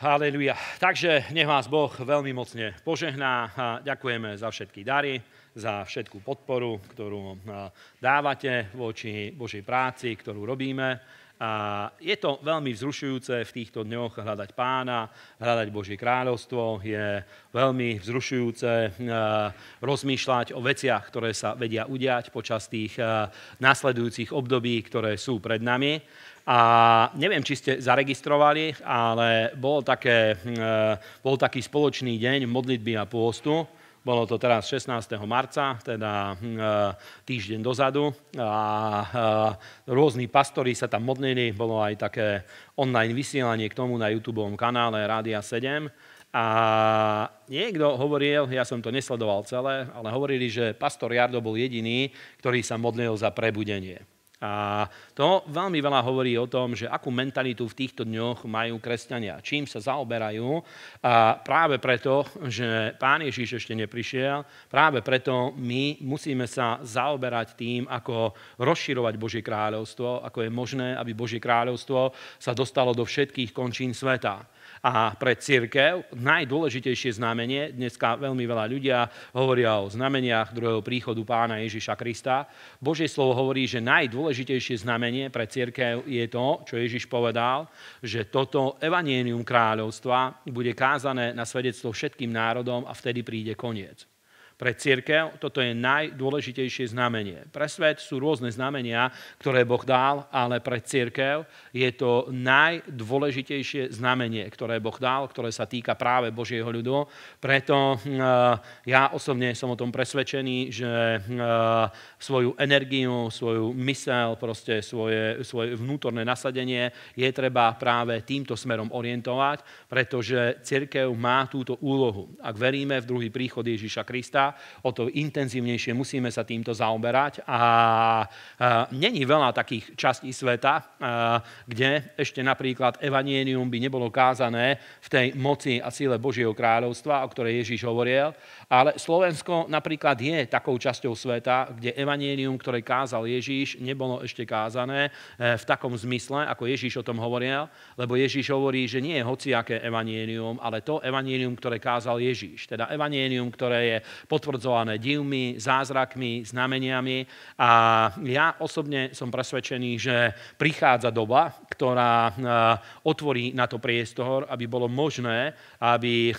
Haleluja. Takže nech vás Boh veľmi mocne požehná. Ďakujeme za všetky dary, za všetkú podporu, ktorú dávate voči Božej práci, ktorú robíme. A je to veľmi vzrušujúce v týchto dňoch hľadať pána, hľadať Božie kráľovstvo. Je veľmi vzrušujúce rozmýšľať o veciach, ktoré sa vedia udiať počas tých nasledujúcich období, ktoré sú pred nami a neviem, či ste zaregistrovali, ale bol, také, hm, e, bol taký spoločný deň modlitby a pôstu. Bolo to teraz 16. marca, teda hm, e, týždeň dozadu. A e, rôzni pastori sa tam modlili, bolo aj také online vysielanie k tomu na YouTube kanále Rádia 7. A niekto hovoril, ja som to nesledoval celé, ale hovorili, že pastor Jardo bol jediný, ktorý sa modlil za prebudenie. A to veľmi veľa hovorí o tom, že akú mentalitu v týchto dňoch majú kresťania, čím sa zaoberajú. A práve preto, že Pán Ježiš ešte neprišiel, práve preto my musíme sa zaoberať tým, ako rozširovať Božie kráľovstvo, ako je možné, aby Božie kráľovstvo sa dostalo do všetkých končín sveta a pre církev najdôležitejšie znamenie, dneska veľmi veľa ľudia hovoria o znameniach druhého príchodu pána Ježiša Krista. Božie slovo hovorí, že najdôležitejšie znamenie pre církev je to, čo Ježiš povedal, že toto evanienium kráľovstva bude kázané na svedectvo všetkým národom a vtedy príde koniec pre církev toto je najdôležitejšie znamenie. Pre svet sú rôzne znamenia, ktoré Boh dal, ale pre církev je to najdôležitejšie znamenie, ktoré Boh dal, ktoré sa týka práve Božieho ľudu. Preto eh, ja osobne som o tom presvedčený, že eh, svoju energiu, svoju mysel, proste svoje, svoje vnútorné nasadenie je treba práve týmto smerom orientovať, pretože církev má túto úlohu. Ak veríme v druhý príchod Ježíša Krista, o to intenzívnejšie musíme sa týmto zaoberať. A není veľa takých častí sveta, kde ešte napríklad evanienium by nebolo kázané v tej moci a síle Božieho kráľovstva, o ktorej Ježíš hovoril. Ale Slovensko napríklad je takou časťou sveta, kde evanienium, ktoré kázal Ježíš, nebolo ešte kázané e, v takom zmysle, ako Ježíš o tom hovoril, lebo Ježíš hovorí, že nie je hociaké evanienium, ale to evanienium, ktoré kázal Ježíš. Teda evanienium, ktoré je pod potvrdzované divmi, zázrakmi, znameniami. A ja osobne som presvedčený, že prichádza doba, ktorá eh, otvorí na to priestor, aby bolo možné, aby eh,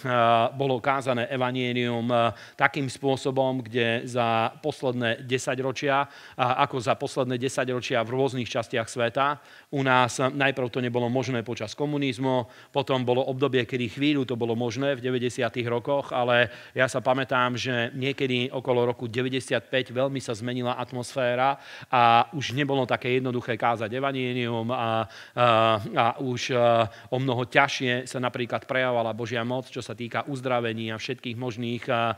bolo kázané evanienium eh, takým spôsobom, kde za posledné desaťročia, ako za posledné desaťročia v rôznych častiach sveta, u nás najprv to nebolo možné počas komunizmu, potom bolo obdobie, kedy chvíľu to bolo možné v 90. rokoch, ale ja sa pamätám, že niekedy okolo roku 95 veľmi sa zmenila atmosféra a už nebolo také jednoduché kázať evanienium a, a, a už a, e, o mnoho ťažšie sa napríklad prejavala Božia moc, čo sa týka uzdravení a všetkých možných a, e, a,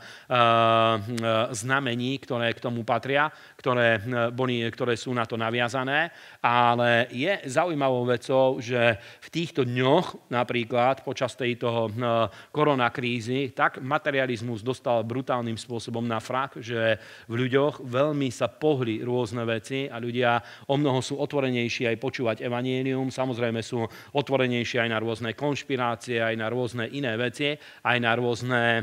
e, znamení, ktoré k tomu patria, ktoré, boli, ktoré sú na to naviazané. Ale je zaujímavou vecou, že v týchto dňoch napríklad počas tejto koronakrízy, tak materializmus dostal brutálny záhadným spôsobom na frak, že v ľuďoch veľmi sa pohli rôzne veci a ľudia o mnoho sú otvorenejší aj počúvať evanílium, samozrejme sú otvorenejší aj na rôzne konšpirácie, aj na rôzne iné veci, aj na rôzne e,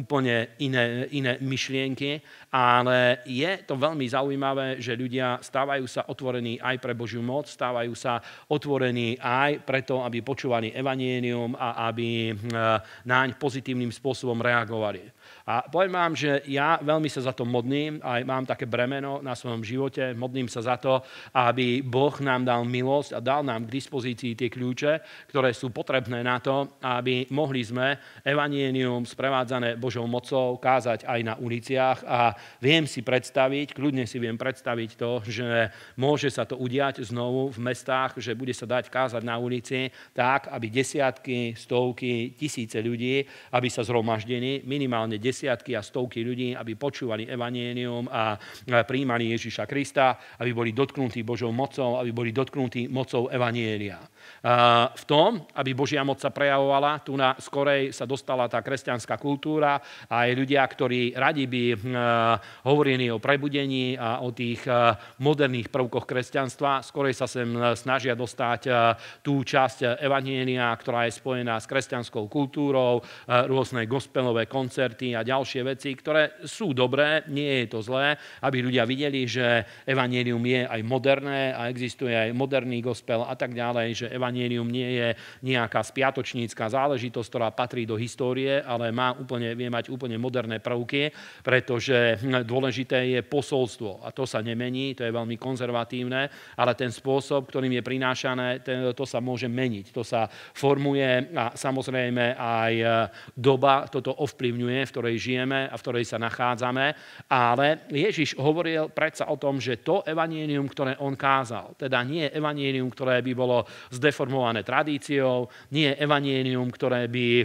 úplne iné, iné myšlienky, ale je to veľmi zaujímavé, že ľudia stávajú sa otvorení aj pre Božiu moc, stávajú sa otvorení aj preto, aby počúvali evanílium a aby e, naň pozitívnym spôsobom reagovali. A poviem vám, že ja veľmi sa za to modlím, aj mám také bremeno na svojom živote, Modným sa za to, aby Boh nám dal milosť a dal nám k dispozícii tie kľúče, ktoré sú potrebné na to, aby mohli sme evanienium sprevádzané Božou mocou kázať aj na uliciach a viem si predstaviť, kľudne si viem predstaviť to, že môže sa to udiať znovu v mestách, že bude sa dať kázať na ulici tak, aby desiatky, stovky, tisíce ľudí, aby sa zhromaždení minimálne 10 desiatky a stovky ľudí, aby počúvali evanienium a príjmali Ježiša Krista, aby boli dotknutí Božou mocou, aby boli dotknutí mocou evanielia v tom, aby Božia moc sa prejavovala. Tu na skorej sa dostala tá kresťanská kultúra a aj ľudia, ktorí radi by hm, hovorili o prebudení a o tých moderných prvkoch kresťanstva, skorej sa sem snažia dostať tú časť evanienia, ktorá je spojená s kresťanskou kultúrou, rôzne gospelové koncerty a ďalšie veci, ktoré sú dobré, nie je to zlé, aby ľudia videli, že evanienium je aj moderné a existuje aj moderný gospel a tak ďalej, že evanielium nie je nejaká spiatočnícka záležitosť, ktorá patrí do histórie, ale má úplne, vie mať úplne moderné prvky, pretože dôležité je posolstvo a to sa nemení, to je veľmi konzervatívne, ale ten spôsob, ktorým je prinášané, to sa môže meniť, to sa formuje a samozrejme aj e, doba toto ovplyvňuje, v ktorej žijeme a v ktorej sa nachádzame, ale Ježiš hovoril predsa o tom, že to evanielium, ktoré on kázal, teda nie evanielium, ktoré by bolo z zdeformované tradíciou, nie je evanienium, ktoré by e,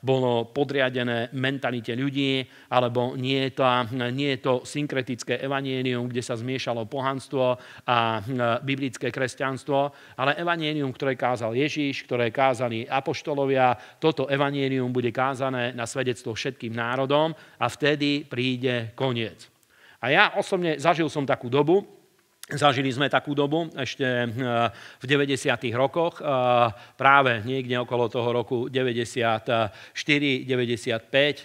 bolo podriadené mentalite ľudí, alebo nie je to, nie je to synkretické evanienium, kde sa zmiešalo pohanstvo a e, biblické kresťanstvo, ale evanienium, ktoré kázal Ježíš, ktoré kázali apoštolovia, toto evanienium bude kázané na svedectvo všetkým národom a vtedy príde koniec. A ja osobne zažil som takú dobu, Zažili sme takú dobu ešte eh, v 90. rokoch, eh, práve niekde okolo toho roku 94, 95, 96,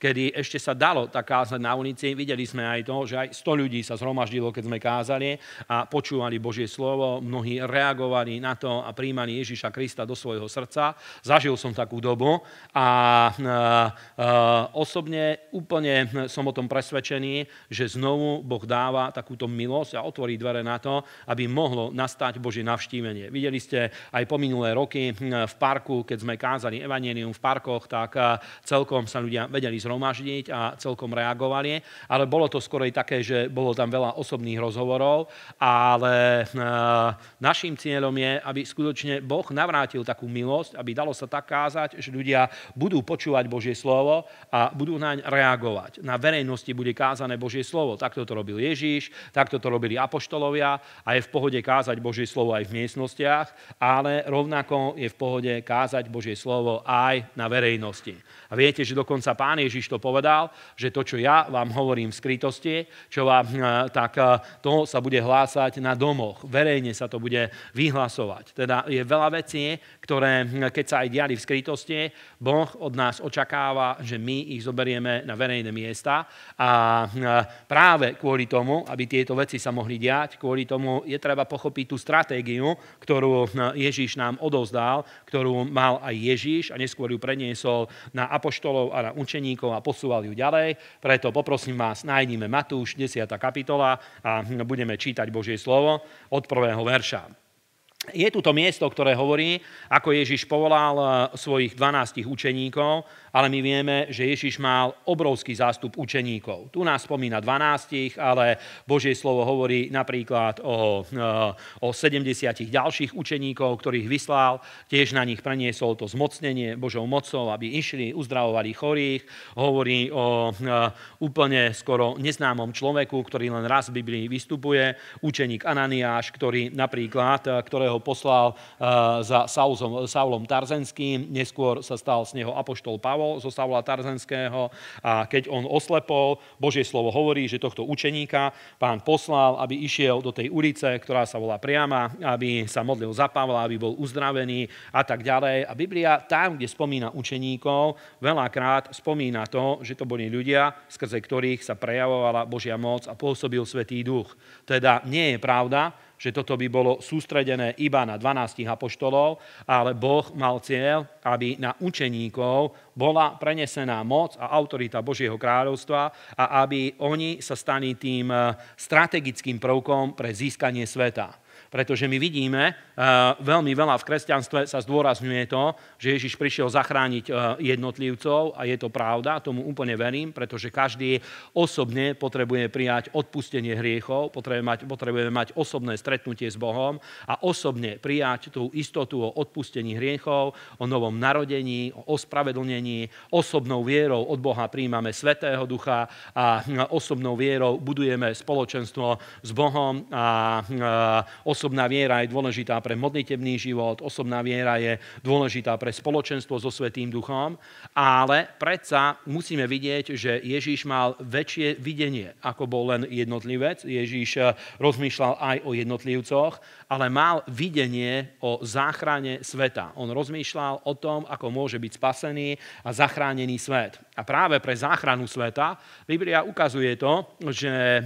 kedy ešte sa dalo tak kázať na ulici. Videli sme aj to, že aj 100 ľudí sa zhromaždilo, keď sme kázali a počúvali Božie slovo. Mnohí reagovali na to a príjmali Ježiša Krista do svojho srdca. Zažil som takú dobu a eh, osobne úplne som o tom presvedčený, že znovu Boh dáva takúto milosť milosť a otvorí dvere na to, aby mohlo nastať Božie navštívenie. Videli ste aj po minulé roky hm, v parku, keď sme kázali evanenium v parkoch, tak eh, celkom sa ľudia vedeli zhromaždiť a celkom reagovali, ale bolo to skorej také, že bolo tam veľa osobných rozhovorov, ale eh, našim cieľom je, aby skutočne Boh navrátil takú milosť, aby dalo sa tak kázať, že ľudia budú počúvať Božie slovo a budú naň reagovať. Na verejnosti bude kázané Božie slovo. Takto to robil Ježíš, takto Takto to robili apoštolovia a je v pohode kázať Božie slovo aj v miestnostiach, ale rovnako je v pohode kázať Božie slovo aj na verejnosti. A viete, že dokonca pán Ježiš to povedal, že to, čo ja vám hovorím v skrytosti, čo vám, eh, tak eh, to sa bude hlásať na domoch. Verejne sa to bude vyhlasovať. Teda je veľa vecí, ktoré, eh, keď sa aj diali v skrytosti, Boh od nás očakáva, že my ich zoberieme na verejné miesta a práve kvôli tomu, aby tieto veci veci sa mohli diať. Kvôli tomu je treba pochopiť tú stratégiu, ktorú eh, Ježíš nám odovzdal, ktorú mal aj Ježíš a neskôr ju preniesol na apoštolov a na učeníkov a posúval ju ďalej. Preto poprosím vás, nájdime Matúš, 10. kapitola a budeme čítať Božie slovo od prvého verša. Je tu to miesto, ktoré hovorí, ako Ježiš povolal eh, svojich 12 učeníkov ale my vieme, že Ježiš mal obrovský zástup učeníkov. Tu nás spomína 12, ale Božie slovo hovorí napríklad o, eh, o 70 ďalších učeníkov, ktorých vyslal, tiež na nich preniesol to zmocnenie Božou mocou, aby išli, uzdravovali chorých. Hovorí o eh, úplne skoro neznámom človeku, ktorý len raz v Biblii vystupuje, učeník Ananiáš, ktorý napríklad, eh, ktorého poslal za Saulom Tarzenským, neskôr sa stal z neho apoštol Pavol, oslepol zo Saula Tarzenského a keď on oslepol, Božie slovo hovorí, že tohto učeníka pán poslal, aby išiel do tej ulice, ktorá sa volá priama, aby sa modlil za Pavla, aby bol uzdravený a tak ďalej. A Biblia tam, kde spomína učeníkov, veľakrát spomína to, že to boli ľudia, skrze ktorých sa prejavovala Božia moc a pôsobil Svetý duch. Teda nie je pravda, že toto by bolo sústredené iba na 12 apoštolov, ale Boh mal cieľ, aby na učeníkov bola prenesená moc a autorita Božieho kráľovstva a aby oni sa stali tým eh, strategickým prvkom pre získanie sveta pretože my vidíme, eh, veľmi veľa v kresťanstve sa zdôrazňuje to, že Ježiš prišiel zachrániť eh, jednotlivcov a je to pravda, tomu úplne verím, pretože každý osobne potrebuje prijať odpustenie hriechov, potrebuje mať, potrebuje mať osobné stretnutie s Bohom a osobne prijať tú istotu o odpustení hriechov, o novom narodení, o ospravedlnení, osobnou vierou od Boha príjmame Svetého Ducha a hm, osobnou vierou budujeme spoločenstvo s Bohom a hm, osobnou Osobná viera je dôležitá pre modlitebný život, osobná viera je dôležitá pre spoločenstvo so Svetým Duchom, ale predsa musíme vidieť, že Ježíš mal väčšie videnie, ako bol len jednotlivec. Ježíš eh, rozmýšľal aj o jednotlivcoch ale mal videnie o záchrane sveta. On rozmýšľal o tom, ako môže byť spasený a zachránený svet. A práve pre záchranu sveta Biblia ukazuje to, že e,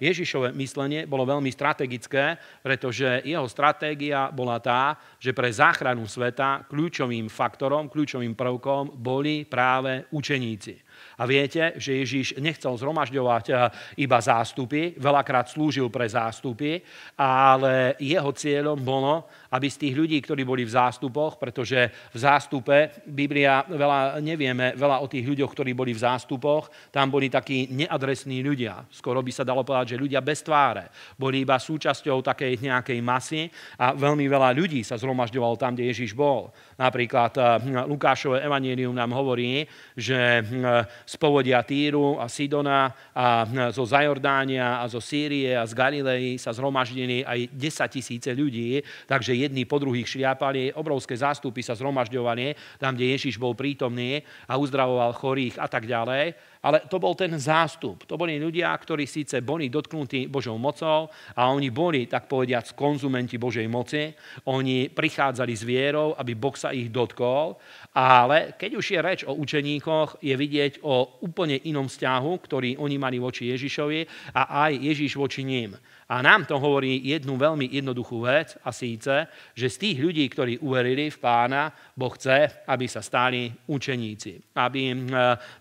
Ježišové myslenie bolo veľmi strategické, pretože jeho stratégia bola tá, že pre záchranu sveta kľúčovým faktorom, kľúčovým prvkom boli práve učeníci. A viete, že Ježíš nechcel zhromažďovať eh, iba zástupy, veľakrát slúžil pre zástupy, ale jeho cieľom bolo, aby z tých ľudí, ktorí boli v zástupoch, pretože v zástupe Biblia veľa nevieme, veľa o tých ľuďoch, ktorí boli v zástupoch, tam boli takí neadresní ľudia. Skoro by sa dalo povedať, že ľudia bez tváre. Boli iba súčasťou takej nejakej masy a veľmi veľa ľudí sa zhromažďovalo tam, kde Ježiš bol. Napríklad hm, Lukášové evanílium nám hovorí, že hm, z povodia Týru a Sidona a hm, zo Zajordánia a zo Sýrie a z Galilei sa zhromaždili aj 10 tisíce ľudí, takže jedni po druhých šliapali, obrovské zástupy sa zhromažďovali tam, kde Ježiš bol prítomný a uzdravoval chorých a tak ďalej ale to bol ten zástup. To boli ľudia, ktorí síce boli dotknutí Božou mocou a oni boli, tak povediať, konzumenti Božej moci. Oni prichádzali s vierou, aby Boh sa ich dotkol, ale keď už je reč o učeníkoch, je vidieť o úplne inom vzťahu, ktorý oni mali voči Ježišovi a aj Ježiš voči ním. A nám to hovorí jednu veľmi jednoduchú vec a síce, že z tých ľudí, ktorí uverili v pána, Boh chce, aby sa stali učeníci. Aby eh,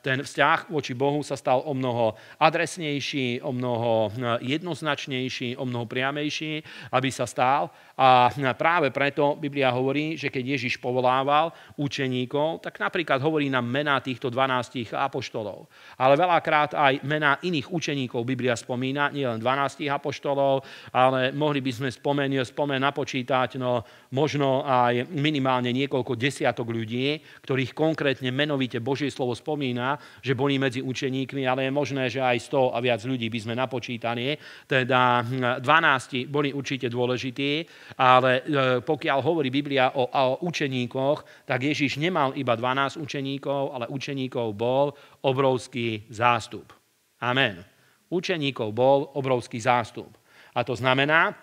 ten vzťah voči voči Bohu sa stal o mnoho adresnejší, o mnoho eh, jednoznačnejší, o mnoho priamejší, aby sa stal a práve preto Biblia hovorí, že keď Ježiš povolával učeníkov, tak napríklad hovorí nám mená týchto 12 apoštolov. Ale veľakrát aj mená iných učeníkov Biblia spomína, nielen 12 apoštolov, ale mohli by sme spomen, spomen napočítať no, možno aj minimálne niekoľko desiatok ľudí, ktorých konkrétne menovite Božie slovo spomína, že boli medzi učeníkmi, ale je možné, že aj 100 a viac ľudí by sme napočítali. Teda 12 boli určite dôležití, ale e, pokiaľ hovorí Biblia o, o učeníkoch, tak Ježiš nemal iba 12 učeníkov, ale učeníkov bol obrovský zástup. Amen. Učeníkov bol obrovský zástup. A to znamená,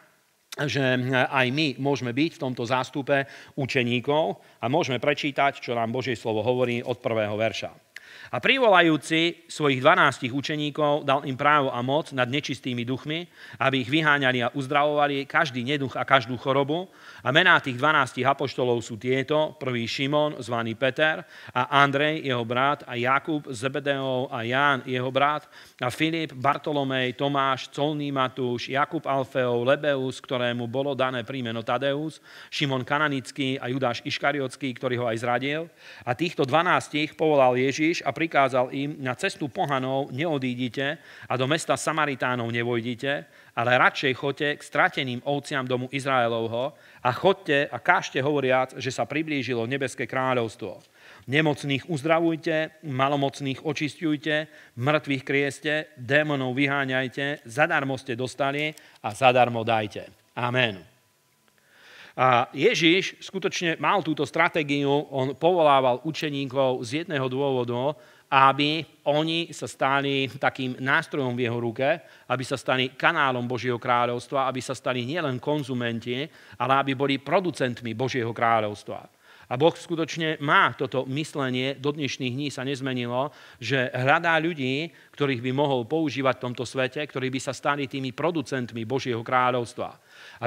že e, aj my môžeme byť v tomto zástupe učeníkov a môžeme prečítať, čo nám Božie slovo hovorí od prvého verša. A privolajúci svojich dvanástich učeníkov dal im právo a moc nad nečistými duchmi, aby ich vyháňali a uzdravovali každý neduch a každú chorobu. A mená tých dvanástich apoštolov sú tieto, prvý Šimon, zvaný Peter, a Andrej, jeho brat, a Jakub, Zebedeov a Ján, jeho brat, a Filip, Bartolomej, Tomáš, Colný Matúš, Jakub Alfeov, Lebeus, ktorému bolo dané prímeno Tadeus, Šimon Kananický a Judáš Iškariotský, ktorý ho aj zradil. A týchto dvanástich povolal Ježiš a prikázal im, na cestu pohanov neodídite a do mesta Samaritánov nevojdite, ale radšej chodte k strateným ovciam domu Izraelovho a chodte a kážte hovoriac, že sa priblížilo nebeské kráľovstvo. Nemocných uzdravujte, malomocných očistujte, mŕtvych krieste, démonov vyháňajte, zadarmo ste dostali a zadarmo dajte. Amen. A Ježiš skutočne mal túto stratégiu, on povolával učeníkov z jedného dôvodu, aby oni sa stali takým nástrojom v jeho ruke, aby sa stali kanálom Božieho kráľovstva, aby sa stali nielen konzumenti, ale aby boli producentmi Božieho kráľovstva. A Boh skutočne má toto myslenie, do dnešných dní sa nezmenilo, že hľadá ľudí, ktorých by mohol používať v tomto svete, ktorí by sa stali tými producentmi Božieho kráľovstva.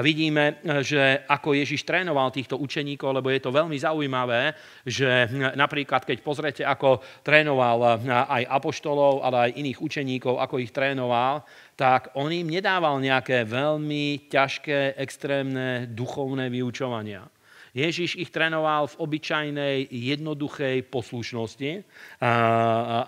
A vidíme, že ako Ježiš trénoval týchto učeníkov, lebo je to veľmi zaujímavé, že napríklad keď pozrete, ako trénoval e, aj apoštolov, ale aj iných učeníkov, ako ich trénoval, tak on im nedával nejaké veľmi ťažké, extrémne duchovné vyučovania. Ježiš ich trénoval v obyčajnej, jednoduchej poslušnosti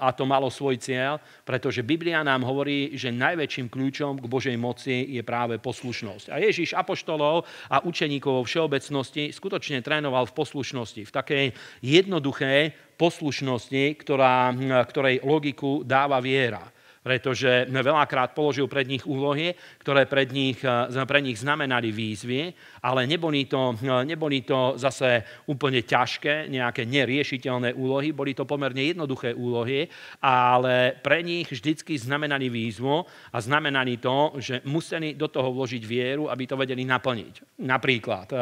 a to malo svoj cieľ, pretože Biblia nám hovorí, že najväčším kľúčom k Božej moci je práve poslušnosť. A Ježiš apoštolov a učeníkov vo všeobecnosti skutočne trénoval v poslušnosti, v takej jednoduchej poslušnosti, ktorá, ktorej logiku dáva viera pretože veľakrát položil pred nich úlohy, ktoré pred nich, eh, pre nich znamenali výzvy, ale neboli to, eh, neboli to zase úplne ťažké, nejaké neriešiteľné úlohy, boli to pomerne jednoduché úlohy, ale pre nich vždycky znamenali výzvu a znamenali to, že museli do toho vložiť vieru, aby to vedeli naplniť. Napríklad, eh,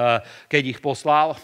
keď ich poslal,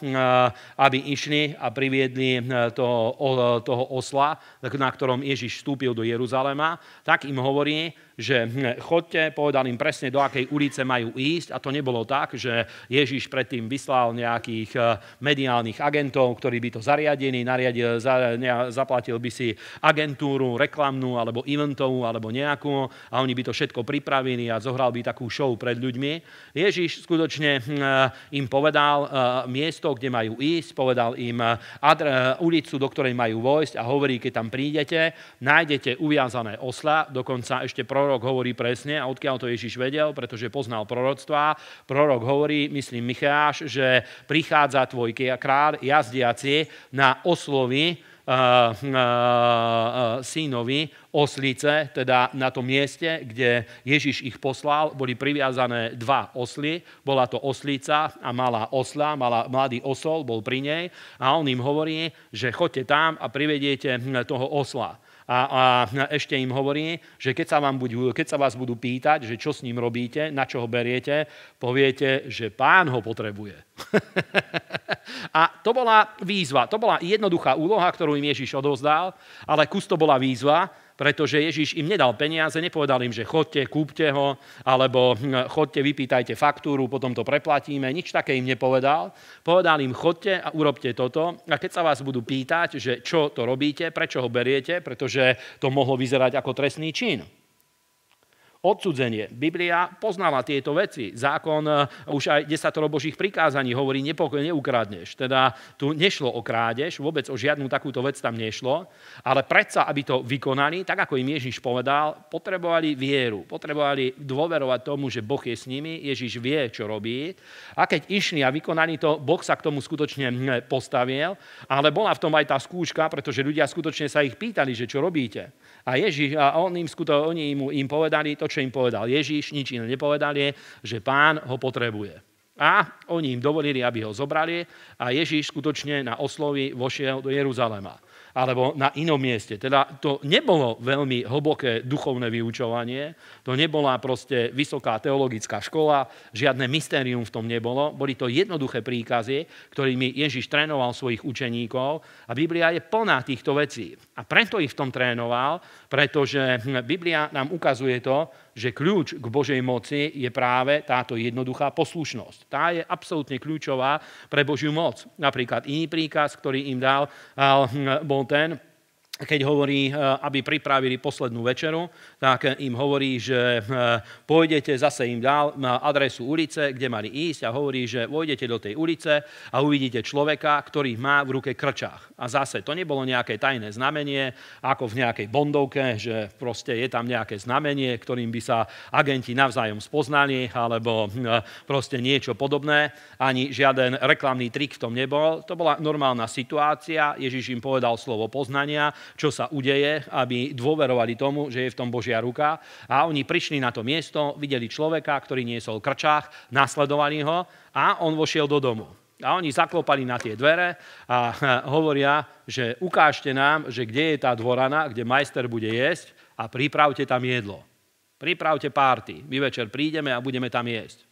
aby išli a priviedli toho, toho osla, na ktorom Ježiš vstúpil do Jeruzalema, tak im hovorí, že hm, chodte, povedal im presne, do akej ulice majú ísť a to nebolo tak, že Ježiš predtým vyslal nejakých eh, mediálnych agentov, ktorí by to zariadili, nariadil, za, ne, zaplatil by si agentúru reklamnú alebo eventovú alebo nejakú a oni by to všetko pripravili a zohral by takú show pred ľuďmi. Ježiš skutočne hm, eh, im povedal eh, miesto, kde majú ísť, povedal im adre, ulicu, do ktorej majú vojsť a hovorí, keď tam prídete, nájdete uviazané osla, dokonca ešte prorok prorok hovorí presne a odkiaľ to Ježiš vedel, pretože poznal proroctvá. Prorok hovorí, myslím Micháš, že prichádza tvoj král jazdiaci na oslovy uh, eh, uh, eh, eh, synovi oslice, teda na tom mieste, kde Ježiš ich poslal, boli priviazané dva osly. Bola to oslica a malá osla, malá, mladý osol bol pri nej a on im hovorí, že chodte tam a privediete toho osla a, a ešte im hovorí, že keď sa, vám buď, keď sa vás budú pýtať, že čo s ním robíte, na čo ho beriete, poviete, že pán ho potrebuje. a to bola výzva, to bola jednoduchá úloha, ktorú im Ježiš odovzdal, ale kus to bola výzva, pretože Ježiš im nedal peniaze, nepovedal im, že chodte, kúpte ho, alebo hm, chodte, vypýtajte faktúru, potom to preplatíme. Nič také im nepovedal. Povedal im, chodte a urobte toto. A keď sa vás budú pýtať, že čo to robíte, prečo ho beriete, pretože to mohlo vyzerať ako trestný čin odsudzenie. Biblia poznala tieto veci. Zákon eh, už aj desatoro božích prikázaní hovorí, nepokoj neukradneš. Teda tu nešlo o krádež, vôbec o žiadnu takúto vec tam nešlo, ale predsa, aby to vykonali, tak ako im Ježiš povedal, potrebovali vieru, potrebovali dôverovať tomu, že Boh je s nimi, Ježiš vie, čo robí. A keď išli a vykonali to, Boh sa k tomu skutočne hm, postavil, ale bola v tom aj tá skúška, pretože ľudia skutočne sa ich pýtali, že čo robíte. A Ježiš, a on im skuto, oni im, im povedali to, čo im povedal Ježíš, nič iné nepovedal je, že pán ho potrebuje. A oni im dovolili, aby ho zobrali a Ježíš skutočne na oslovy vošiel do Jeruzalema alebo na inom mieste. Teda to nebolo veľmi hlboké duchovné vyučovanie, to nebola proste vysoká teologická škola, žiadne mystérium v tom nebolo, boli to jednoduché príkazy, ktorými Ježiš trénoval svojich učeníkov a Biblia je plná týchto vecí. A preto ich v tom trénoval, pretože hm, Biblia nám ukazuje to, že kľúč k Božej moci je práve táto jednoduchá poslušnosť. Tá je absolútne kľúčová pre Božiu moc. Napríklad iný príkaz, ktorý im dal, hm, bol ten, keď hovorí, eh, aby pripravili poslednú večeru, tak im hovorí, že eh, pôjdete, zase im na adresu ulice, kde mali ísť a hovorí, že vojdete do tej ulice a uvidíte človeka, ktorý má v ruke krčách. A zase to nebolo nejaké tajné znamenie, ako v nejakej bondovke, že proste je tam nejaké znamenie, ktorým by sa agenti navzájom spoznali, alebo eh, proste niečo podobné. Ani žiaden reklamný trik v tom nebol. To bola normálna situácia. Ježiš im povedal slovo poznania čo sa udeje, aby dôverovali tomu, že je v tom Božia ruka. A oni prišli na to miesto, videli človeka, ktorý niesol krčách, nasledovali ho a on vošiel do domu. A oni zaklopali na tie dvere a hovoria, že ukážte nám, že kde je tá dvorana, kde majster bude jesť a pripravte tam jedlo. Pripravte párty. My večer prídeme a budeme tam jesť.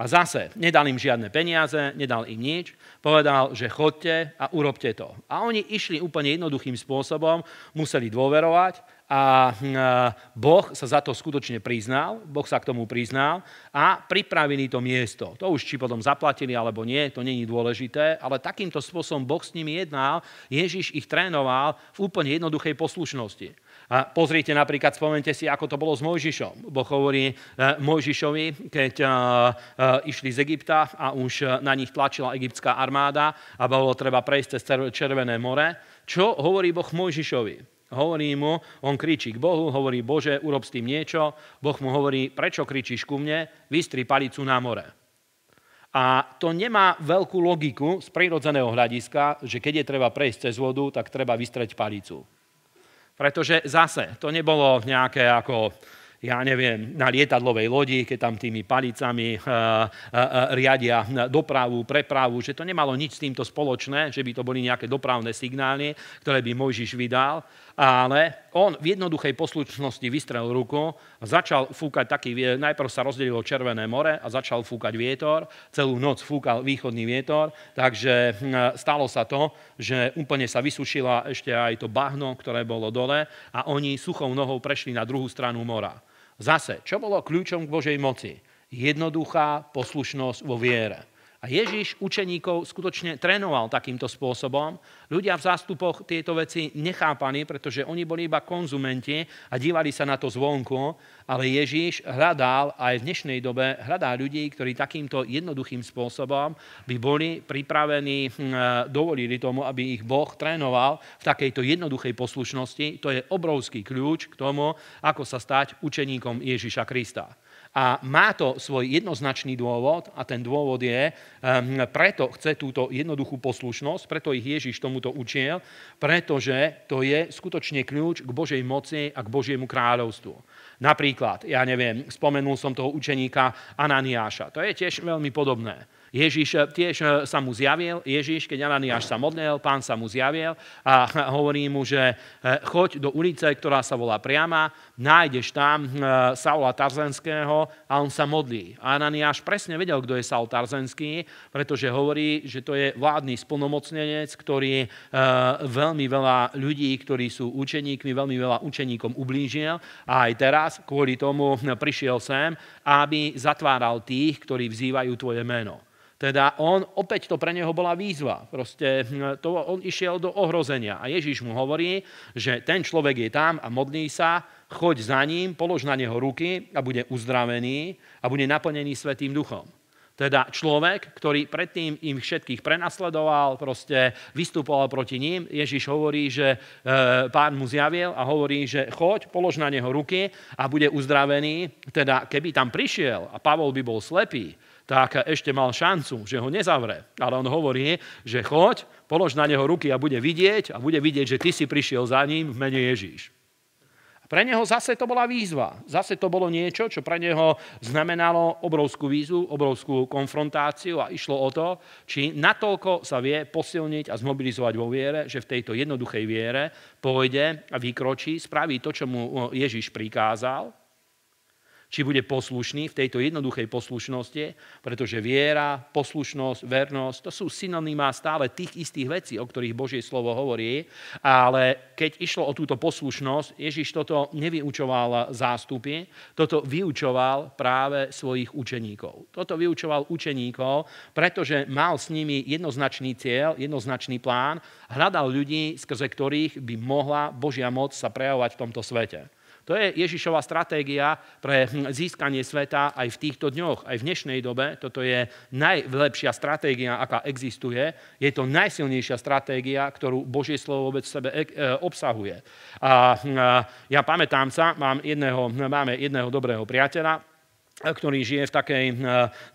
A zase, nedal im žiadne peniaze, nedal im nič, povedal, že chodte a urobte to. A oni išli úplne jednoduchým spôsobom, museli dôverovať hm, a Boh sa za to skutočne priznal, Boh sa k tomu priznal a pripravili to miesto. To už či potom zaplatili alebo nie, to není dôležité, ale takýmto spôsobom Boh s nimi jednal, Ježiš ich trénoval v úplne jednoduchej poslušnosti. A pozrite napríklad, spomente si, ako to bolo s Mojžišom. Boh hovorí e, Mojžišovi, keď e, e, išli z Egypta a už na nich tlačila egyptská armáda a bolo treba prejsť cez Červené more. Čo hovorí Boh Mojžišovi? Hovorí mu, on kričí k Bohu, hovorí, Bože, urob s tým niečo. Boh mu hovorí, prečo kričíš ku mne? Vystri palicu na more. A to nemá veľkú logiku z prírodzeného hľadiska, že keď je treba prejsť cez vodu, tak treba vystreť palicu. Pretože zase, to nebolo nejaké ako ja neviem, na lietadlovej lodi, keď tam tými palicami eh, eh, eh, riadia dopravu, prepravu, že to nemalo nič s týmto spoločné, že by to boli nejaké dopravné signály, ktoré by Mojžiš vydal, ale on v jednoduchej poslučnosti vystrel ruku, začal fúkať taký, najprv sa rozdelilo Červené more a začal fúkať vietor, celú noc fúkal východný vietor, takže hm, stalo sa to, že úplne sa vysušila ešte aj to bahno, ktoré bolo dole a oni suchou nohou prešli na druhú stranu mora. Zase, čo bolo kľúčom k Božej moci? Jednoduchá poslušnosť vo viere. A Ježiš učeníkov skutočne trénoval takýmto spôsobom. Ľudia v zástupoch tieto veci nechápali, pretože oni boli iba konzumenti a dívali sa na to zvonku, ale Ježiš hľadal aj v dnešnej dobe, hľadá ľudí, ktorí takýmto jednoduchým spôsobom by boli pripravení, hm, dovolili tomu, aby ich Boh trénoval v takejto jednoduchej poslušnosti. To je obrovský kľúč k tomu, ako sa stať učeníkom Ježiša Krista. A má to svoj jednoznačný dôvod a ten dôvod je, ehm, preto chce túto jednoduchú poslušnosť, preto ich Ježiš tomuto učil, pretože to je skutočne kľúč k Božej moci a k Božiemu kráľovstvu. Napríklad, ja neviem, spomenul som toho učeníka Ananiáša. To je tiež veľmi podobné Ježiš e, tiež e, sa mu zjavil, Ježiš, keď Ananiáš sa modlil, pán sa mu zjavil a hovorí mu, že e, choď do ulice, ktorá sa volá priama, nájdeš tam Saula Tarzenského a on sa modlí. A Ananiáš presne vedel, kto je Saul Tarzenský, pretože hovorí, že to je vládny splnomocnenec, ktorý veľmi veľa ľudí, ktorí sú učeníkmi, veľmi veľa učeníkom ublížil a aj teraz kvôli tomu prišiel sem, aby zatváral tých, ktorí vzývajú tvoje meno. Teda on, opäť to pre neho bola výzva. Proste hm, to, on išiel do ohrozenia. A Ježiš mu hovorí, že ten človek je tam a modlí sa, choď za ním, polož na neho ruky a bude uzdravený a bude naplnený Svetým duchom. Teda človek, ktorý predtým im všetkých prenasledoval, proste vystupoval proti ním, Ježiš hovorí, že e, pán mu zjavil a hovorí, že choď, polož na neho ruky a bude uzdravený. Teda keby tam prišiel a Pavol by bol slepý, tak ešte mal šancu, že ho nezavre. Ale on hovorí, že choď, polož na neho ruky a bude vidieť a bude vidieť, že ty si prišiel za ním v mene Ježíš. Pre neho zase to bola výzva. Zase to bolo niečo, čo pre neho znamenalo obrovskú výzvu, obrovskú konfrontáciu a išlo o to, či natoľko sa vie posilniť a zmobilizovať vo viere, že v tejto jednoduchej viere pôjde a vykročí, spraví to, čo mu Ježiš prikázal či bude poslušný v tejto jednoduchej poslušnosti, pretože viera, poslušnosť, vernosť, to sú synonymá stále tých istých vecí, o ktorých Božie slovo hovorí. Ale keď išlo o túto poslušnosť, Ježiš toto nevyučoval zástupy, toto vyučoval práve svojich učeníkov. Toto vyučoval učeníkov, pretože mal s nimi jednoznačný cieľ, jednoznačný plán, hľadal ľudí, skrze ktorých by mohla Božia moc sa prejavovať v tomto svete. To je Ježišova stratégia pre hm, získanie sveta aj v týchto dňoch, aj v dnešnej dobe. Toto je najlepšia stratégia, aká existuje. Je to najsilnejšia stratégia, ktorú Božie slovo vôbec v sebe e, e, obsahuje. Hm, a ja pamätám sa, mám jedného, hm, máme jedného dobrého priateľa, e, ktorý žije v takej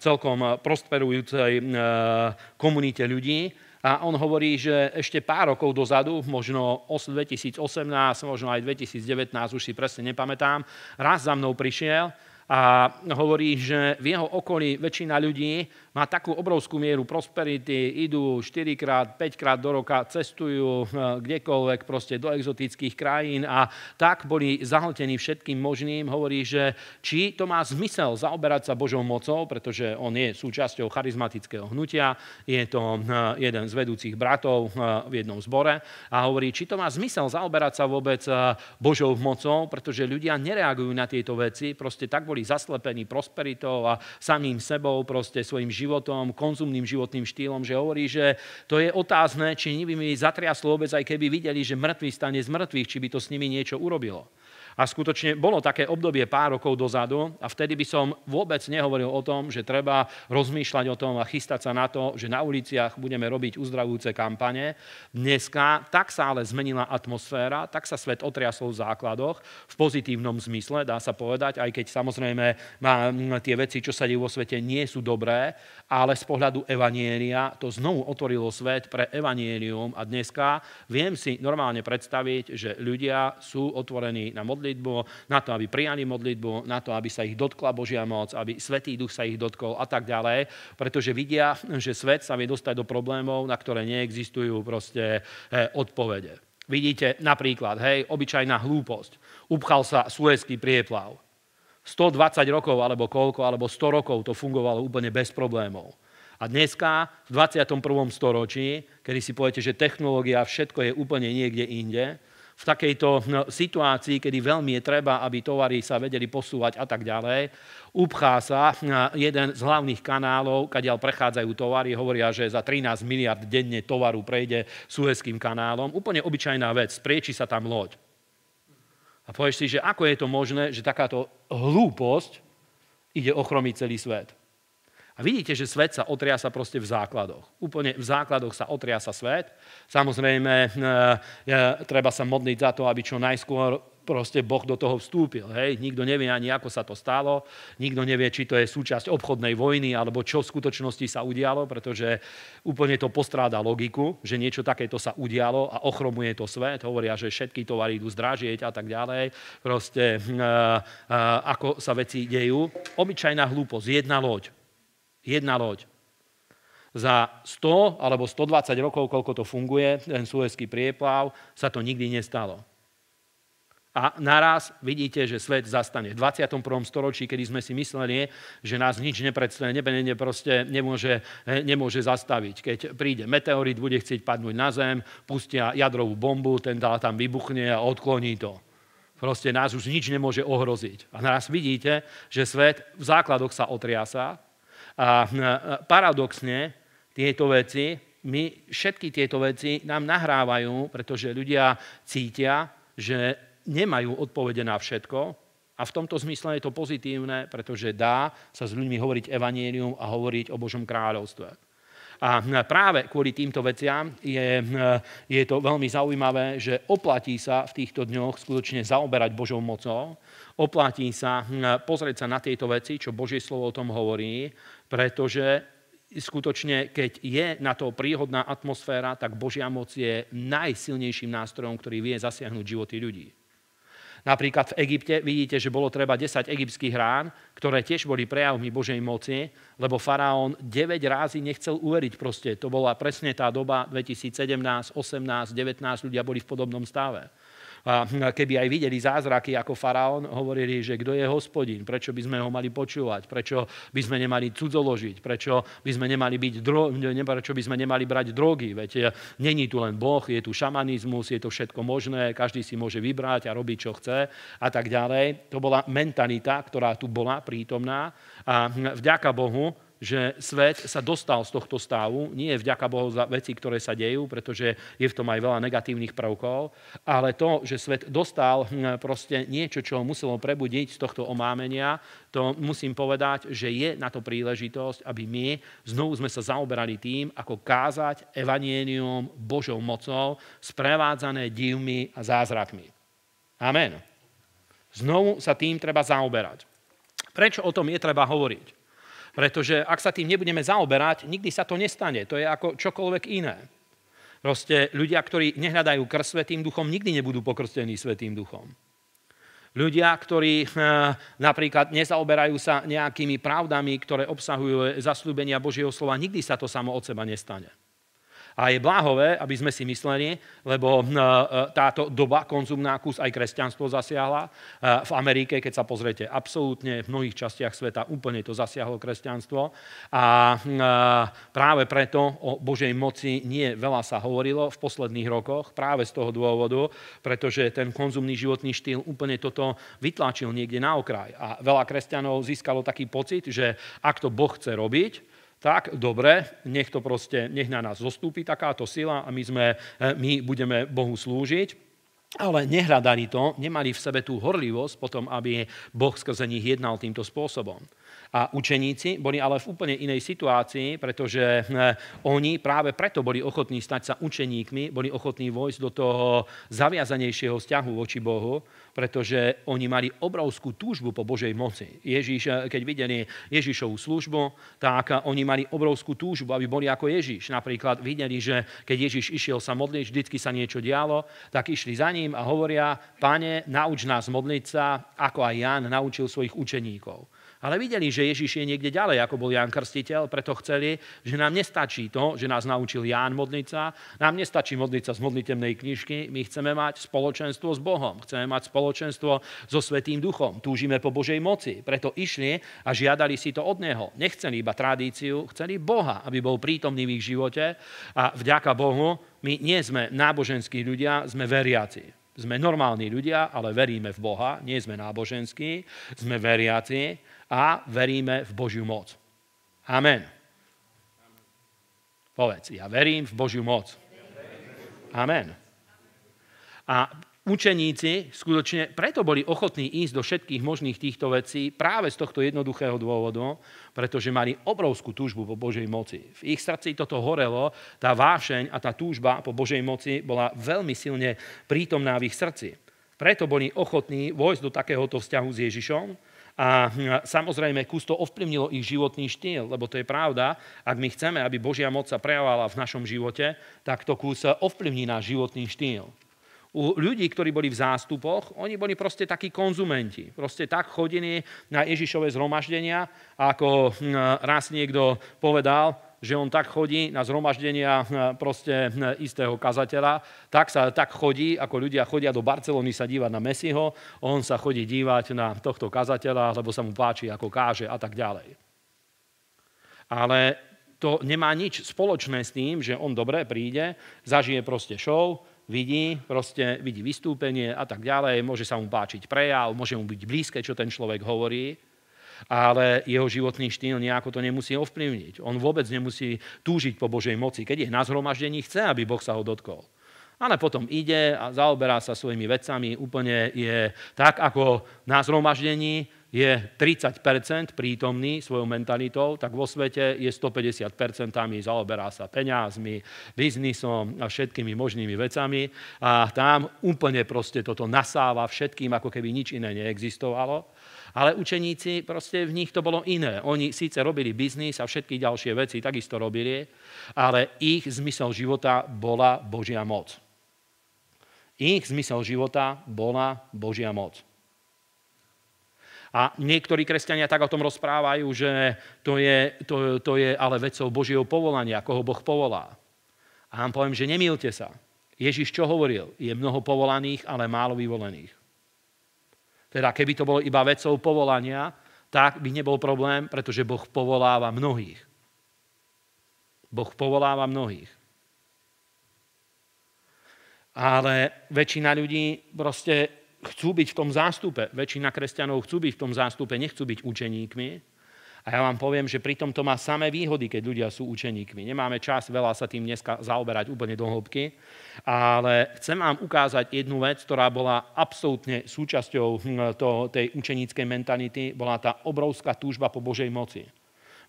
celkom prosperujúcej komunite ľudí a on hovorí, že ešte pár rokov dozadu, možno 2018, možno aj 2019, už si presne nepamätám, raz za mnou prišiel a hovorí, že v jeho okolí väčšina ľudí má takú obrovskú mieru prosperity, idú 4 krát, 5 krát do roka, cestujú eh, kdekoľvek, proste do exotických krajín a tak boli zahltení všetkým možným. Hovorí, že či to má zmysel zaoberať sa Božou mocou, pretože on je súčasťou charizmatického hnutia, je to eh, jeden z vedúcich bratov eh, v jednom zbore a hovorí, či to má zmysel zaoberať sa vôbec Božou mocou, pretože ľudia nereagujú na tieto veci, proste tak boli boli zaslepení prosperitou a samým sebou, proste svojim životom, konzumným životným štýlom, že hovorí, že to je otázne, či by mi zatriaslo vôbec, aj keby videli, že mŕtvy stane z mŕtvych, či by to s nimi niečo urobilo. A skutočne bolo také obdobie pár rokov dozadu a vtedy by som vôbec nehovoril o tom, že treba rozmýšľať o tom a chystať sa na to, že na uliciach budeme robiť uzdravujúce kampane. Dneska tak sa ale zmenila atmosféra, tak sa svet otriasol v základoch, v pozitívnom zmysle, dá sa povedať, aj keď samozrejme tie veci, čo sa dejú vo svete, nie sú dobré, ale z pohľadu evanieria to znovu otvorilo svet pre evanierium a dneska viem si normálne predstaviť, že ľudia sú otvorení na modlitbu, modlitbu, na to, aby prijali modlitbu, na to, aby sa ich dotkla Božia moc, aby Svetý Duch sa ich dotkol a tak ďalej, pretože vidia, že svet sa vie dostať do problémov, na ktoré neexistujú proste e, odpovede. Vidíte napríklad, hej, obyčajná hlúposť. Upchal sa suezký prieplav. 120 rokov alebo koľko, alebo 100 rokov to fungovalo úplne bez problémov. A dneska, v 21. storočí, kedy si poviete, že technológia, všetko je úplne niekde inde, v takejto no, situácii, kedy veľmi je treba, aby tovary sa vedeli posúvať a tak ďalej. Upchá sa no, jeden z hlavných kanálov, kadiaľ prechádzajú tovary, hovoria, že za 13 miliard denne tovaru prejde Suezkým kanálom. Úplne obyčajná vec, sprieči sa tam loď. A povieš si, že ako je to možné, že takáto hlúposť ide ochromiť celý svet. A vidíte, že svet sa otriasa proste v základoch. Úplne v základoch sa otriasa svet. Samozrejme, e, e, treba sa modliť za to, aby čo najskôr proste Boh do toho vstúpil. Hej? Nikto nevie ani, ako sa to stalo. Nikto nevie, či to je súčasť obchodnej vojny, alebo čo v skutočnosti sa udialo, pretože úplne to postráda logiku, že niečo takéto sa udialo a ochromuje to svet. Hovoria, že všetky tovary idú zdražieť a tak ďalej. Proste, e, ako sa veci dejú. Obyčajná hlúposť, jedna loď Jedna loď. Za 100 alebo 120 rokov, koľko to funguje, ten suezký prieplav, sa to nikdy nestalo. A naraz vidíte, že svet zastane. V 21. storočí, kedy sme si mysleli, že nás nič nepredstaví, nebe, ne, proste nemôže, eh, nemôže zastaviť. Keď príde meteorit, bude chcieť padnúť na zem, pustia jadrovú bombu, ten tam vybuchne a odkloní to. Proste nás už nič nemôže ohroziť. A naraz vidíte, že svet v základoch sa otriasa, a paradoxne tieto veci, my všetky tieto veci nám nahrávajú, pretože ľudia cítia, že nemajú odpovede na všetko, a v tomto zmysle je to pozitívne, pretože dá sa s ľuďmi hovoriť evanílium a hovoriť o Božom kráľovstve. A hm, práve kvôli týmto veciam je, hm, je to veľmi zaujímavé, že oplatí sa v týchto dňoch skutočne zaoberať Božou mocou, oplatí sa hm, pozrieť sa na tieto veci, čo Božie slovo o tom hovorí, pretože skutočne, keď je na to príhodná atmosféra, tak Božia moc je najsilnejším nástrojom, ktorý vie zasiahnuť životy ľudí. Napríklad v Egypte vidíte, že bolo treba 10 egyptských rán, ktoré tiež boli prejavmi Božej moci, lebo faraón 9 rázy nechcel uveriť proste. To bola presne tá doba 2017, 18, 19, ľudia boli v podobnom stave. No, a keby aj videli zázraky ako faraón, hovorili, že kto je hospodin, prečo by sme ho mali počúvať, prečo by sme nemali cudzoložiť, prečo by sme nemali, byť dro- prečo by sme nemali brať drogy. Veď e, není tu len Boh, je tu šamanizmus, je to všetko možné, každý si môže vybrať a robiť, čo chce a tak ďalej. To bola mentalita, ktorá tu bola prítomná a hm, vďaka Bohu že svet sa dostal z tohto stavu, nie je vďaka Bohu za veci, ktoré sa dejú, pretože je v tom aj veľa negatívnych prvkov, ale to, že svet dostal hm, proste niečo, čo muselo prebudiť z tohto omámenia, to musím povedať, že je na to príležitosť, aby my znovu sme sa zaoberali tým, ako kázať evanienium Božou mocou, sprevádzané divmi a zázrakmi. Amen. Znovu sa tým treba zaoberať. Prečo o tom je treba hovoriť? Pretože ak sa tým nebudeme zaoberať, nikdy sa to nestane. To je ako čokoľvek iné. Proste ľudia, ktorí nehľadajú krst Svetým duchom, nikdy nebudú pokrstení Svetým duchom. Ľudia, ktorí eh, napríklad nezaoberajú sa nejakými pravdami, ktoré obsahujú zaslúbenia Božieho slova, nikdy sa to samo od seba nestane. A je bláhové, aby sme si mysleli, lebo eh, eh, táto doba konzumná kus aj kresťanstvo zasiahla. Eh, v Amerike, keď sa pozriete, absolútne v mnohých častiach sveta úplne to zasiahlo kresťanstvo. A práve preto o Božej moci nie veľa sa hovorilo v posledných rokoch, práve z toho dôvodu, pretože ten konzumný životný štýl úplne toto vytlačil niekde na okraj. A veľa kresťanov získalo taký pocit, že ak to Boh chce robiť, tak dobre, nech to proste, nech na nás zostúpi takáto sila a my, sme, eh, my budeme Bohu slúžiť. Ale nehradali to, nemali v sebe tú horlivosť potom, aby Boh skrze nich jednal týmto spôsobom. A učeníci boli ale v úplne inej situácii, pretože eh, oni práve preto boli ochotní stať sa učeníkmi, boli ochotní vojsť do toho zaviazanejšieho vzťahu voči Bohu, pretože oni mali obrovskú túžbu po Božej moci. Ježíš, eh, keď videli Ježíšovú službu, tak eh, oni mali obrovskú túžbu, aby boli ako Ježíš. Napríklad videli, že keď Ježíš išiel sa modliť, vždycky sa niečo dialo, tak išli za ním a hovoria, pane, nauč nás modliť sa, ako aj Ján naučil svojich učeníkov. Ale videli, že Ježiš je niekde ďalej, ako bol Ján Krstiteľ, preto chceli, že nám nestačí to, že nás naučil Ján modlica, nám nestačí modlica z modlitebnej knižky, my chceme mať spoločenstvo s Bohom, chceme mať spoločenstvo so Svetým Duchom, túžime po Božej moci, preto išli a žiadali si to od Neho. Nechceli iba tradíciu, chceli Boha, aby bol prítomný v ich živote a vďaka Bohu my nie sme náboženskí ľudia, sme veriaci. Sme normálni ľudia, ale veríme v Boha, nie sme náboženskí, sme veriaci a veríme v Božiu moc. Amen. Povedz, ja verím v Božiu moc. Amen. A učeníci skutočne preto boli ochotní ísť do všetkých možných týchto vecí práve z tohto jednoduchého dôvodu, pretože mali obrovskú túžbu po Božej moci. V ich srdci toto horelo, tá vášeň a tá túžba po Božej moci bola veľmi silne prítomná v ich srdci. Preto boli ochotní vojsť do takéhoto vzťahu s Ježišom, Hm, a samozrejme, kus to ovplyvnilo ich životný štýl, lebo to je pravda. Ak my chceme, aby Božia moc sa prejavala v našom živote, tak to kus ovplyvní náš životný štýl u ľudí, ktorí boli v zástupoch, oni boli proste takí konzumenti. Proste tak chodili na Ježišové zhromaždenia, ako hm, raz niekto povedal, že on tak chodí na zhromaždenia eh, proste eh, istého kazateľa, tak sa tak chodí, ako ľudia chodia do Barcelony sa dívať na Messiho, on sa chodí dívať na tohto kazateľa, lebo sa mu páči, ako káže a tak ďalej. Ale to nemá nič spoločné s tým, že on dobre príde, zažije proste show, vidí, proste vidí vystúpenie a tak ďalej, môže sa mu páčiť prejav, môže mu byť blízke, čo ten človek hovorí, ale jeho životný štýl nejako to nemusí ovplyvniť. On vôbec nemusí túžiť po Božej moci. Keď je na zhromaždení, chce, aby Boh sa ho dotkol. Ale potom ide a zaoberá sa svojimi vecami, úplne je tak, ako na zhromaždení je 30% prítomný svojou mentalitou, tak vo svete je 150%, zaoberá sa peňazmi, biznisom a všetkými možnými vecami a tam úplne proste toto nasáva všetkým, ako keby nič iné neexistovalo ale učeníci, proste v nich to bolo iné. Oni síce robili biznis a všetky ďalšie veci takisto robili, ale ich zmysel života bola Božia moc. Ich zmysel života bola Božia moc. A niektorí kresťania tak o tom rozprávajú, že to je, to, to je ale vecou Božieho povolania, koho Boh povolá. A vám poviem, že nemilte sa. Ježiš čo hovoril? Je mnoho povolaných, ale málo vyvolených teda keby to bolo iba vecou povolania, tak by nebol problém, pretože Boh povoláva mnohých. Boh povoláva mnohých. Ale väčšina ľudí proste chcú byť v tom zástupe. Väčšina kresťanov chcú byť v tom zástupe, nechcú byť učeníkmi, a ja vám poviem, že pritom to má samé výhody, keď ľudia sú učeníkmi. Nemáme čas veľa sa tým dneska zaoberať úplne do hĺbky, ale chcem vám ukázať jednu vec, ktorá bola absolútne súčasťou hm, to, tej učeníckej mentality, bola tá obrovská túžba po Božej moci.